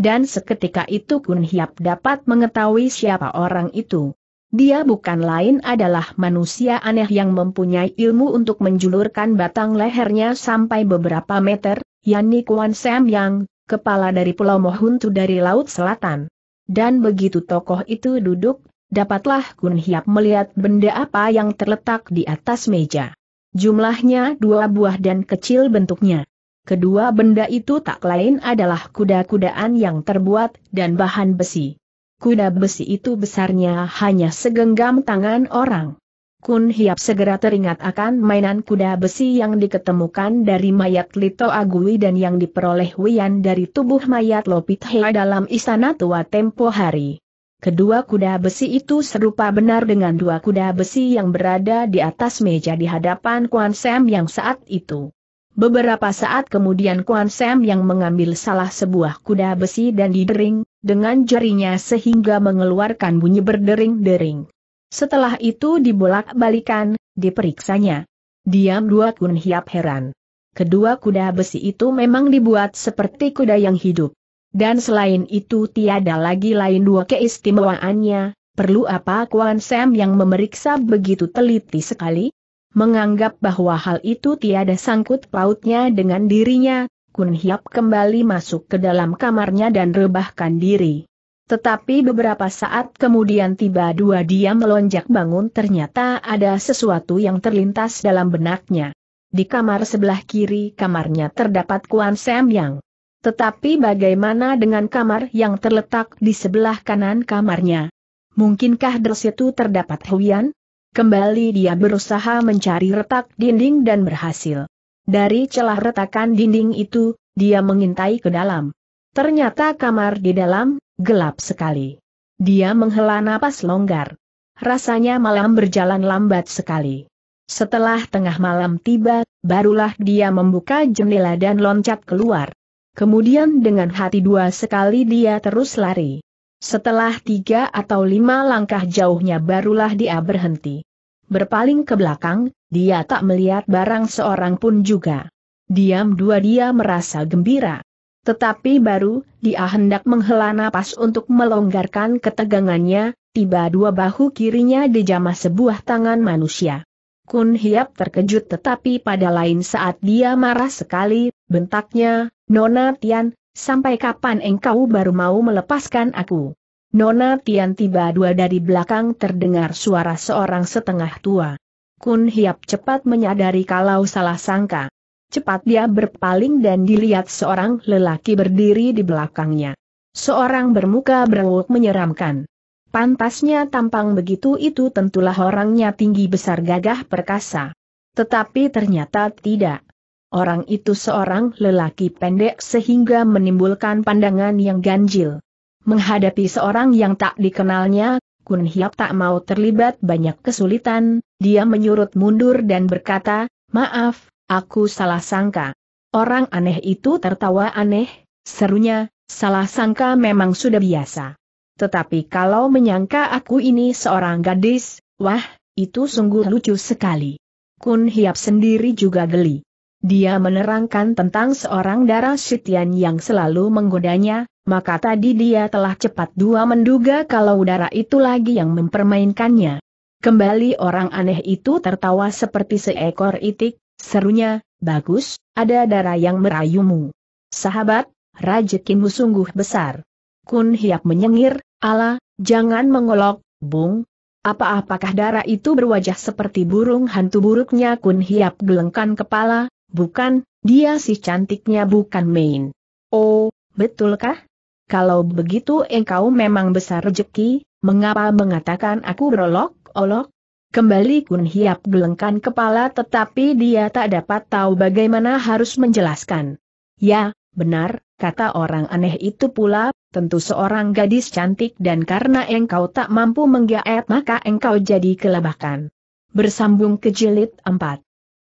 Dan seketika itu Kun Hiap dapat mengetahui siapa orang itu. Dia bukan lain adalah manusia aneh yang mempunyai ilmu untuk menjulurkan batang lehernya sampai beberapa meter, yakni Kuan Sam Yang, kepala dari Pulau Mohuntu dari Laut Selatan. Dan begitu tokoh itu duduk, dapatlah Kun Hiap melihat benda apa yang terletak di atas meja. Jumlahnya dua buah dan kecil bentuknya. Kedua benda itu tak lain adalah kuda-kudaan yang terbuat dan bahan besi. Kuda besi itu besarnya hanya segenggam tangan orang. Kun Hiap segera teringat akan mainan kuda besi yang diketemukan dari mayat Lito Agui dan yang diperoleh Wian dari tubuh mayat Lopit Hea dalam istana tua tempo hari. Kedua kuda besi itu serupa benar dengan dua kuda besi yang berada di atas meja di hadapan Kuan Sam yang saat itu. Beberapa saat kemudian Kuan Sam yang mengambil salah sebuah kuda besi dan didering, dengan jarinya sehingga mengeluarkan bunyi berdering-dering. Setelah itu dibolak-balikan, diperiksanya. Diam dua Kun Hiap heran. Kedua kuda besi itu memang dibuat seperti kuda yang hidup. Dan selain itu tiada lagi lain dua keistimewaannya, perlu apa Kuan Sam yang memeriksa begitu teliti sekali? Menganggap bahwa hal itu tiada sangkut pautnya dengan dirinya, Kun Hiap kembali masuk ke dalam kamarnya dan rebahkan diri. Tetapi beberapa saat kemudian tiba dua dia melonjak bangun ternyata ada sesuatu yang terlintas dalam benaknya. Di kamar sebelah kiri kamarnya terdapat Kuan Sam Yang. Tetapi bagaimana dengan kamar yang terletak di sebelah kanan kamarnya? Mungkinkah di situ terdapat Huyan? Kembali dia berusaha mencari retak dinding dan berhasil. Dari celah retakan dinding itu, dia mengintai ke dalam. Ternyata kamar di dalam, gelap sekali. Dia menghela napas longgar. Rasanya malam berjalan lambat sekali. Setelah tengah malam tiba, barulah dia membuka jendela dan loncat keluar. Kemudian dengan hati dua sekali dia terus lari. Setelah tiga atau lima langkah jauhnya barulah dia berhenti. Berpaling ke belakang, dia tak melihat barang seorang pun juga. Diam dua dia merasa gembira. Tetapi baru, dia hendak menghela napas untuk melonggarkan ketegangannya, tiba dua bahu kirinya dijamah sebuah tangan manusia. Kun Hiap terkejut tetapi pada lain saat dia marah sekali, bentaknya, Nona Tian, sampai kapan engkau baru mau melepaskan aku? Nona Tian tiba dua dari belakang terdengar suara seorang setengah tua. Kun Hiap cepat menyadari kalau salah sangka. Cepat dia berpaling dan dilihat seorang lelaki berdiri di belakangnya. Seorang bermuka berwuk menyeramkan. Pantasnya tampang begitu itu tentulah orangnya tinggi besar gagah perkasa. Tetapi ternyata tidak. Orang itu seorang lelaki pendek sehingga menimbulkan pandangan yang ganjil. Menghadapi seorang yang tak dikenalnya, Kun Hiap tak mau terlibat banyak kesulitan, dia menyurut mundur dan berkata, maaf, aku salah sangka. Orang aneh itu tertawa aneh, serunya, salah sangka memang sudah biasa. Tetapi kalau menyangka aku ini seorang gadis, wah, itu sungguh lucu sekali. Kun Hiap sendiri juga geli. Dia menerangkan tentang seorang darah Sitian yang selalu menggodanya, maka tadi dia telah cepat dua menduga kalau darah itu lagi yang mempermainkannya. Kembali orang aneh itu tertawa seperti seekor itik, serunya, bagus, ada darah yang merayumu. Sahabat, rajekimu sungguh besar. Kun Hiap menyengir, ala, jangan mengolok, bung, apa-apakah darah itu berwajah seperti burung hantu buruknya Kun Hiap gelengkan kepala, Bukan, dia si cantiknya bukan main. Oh, betulkah? Kalau begitu engkau memang besar rejeki, mengapa mengatakan aku berolok-olok? Kembali Kun Hiap gelengkan kepala tetapi dia tak dapat tahu bagaimana harus menjelaskan. Ya, benar, kata orang aneh itu pula, tentu seorang gadis cantik dan karena engkau tak mampu menggaet maka engkau jadi kelabakan. Bersambung ke jilid 4.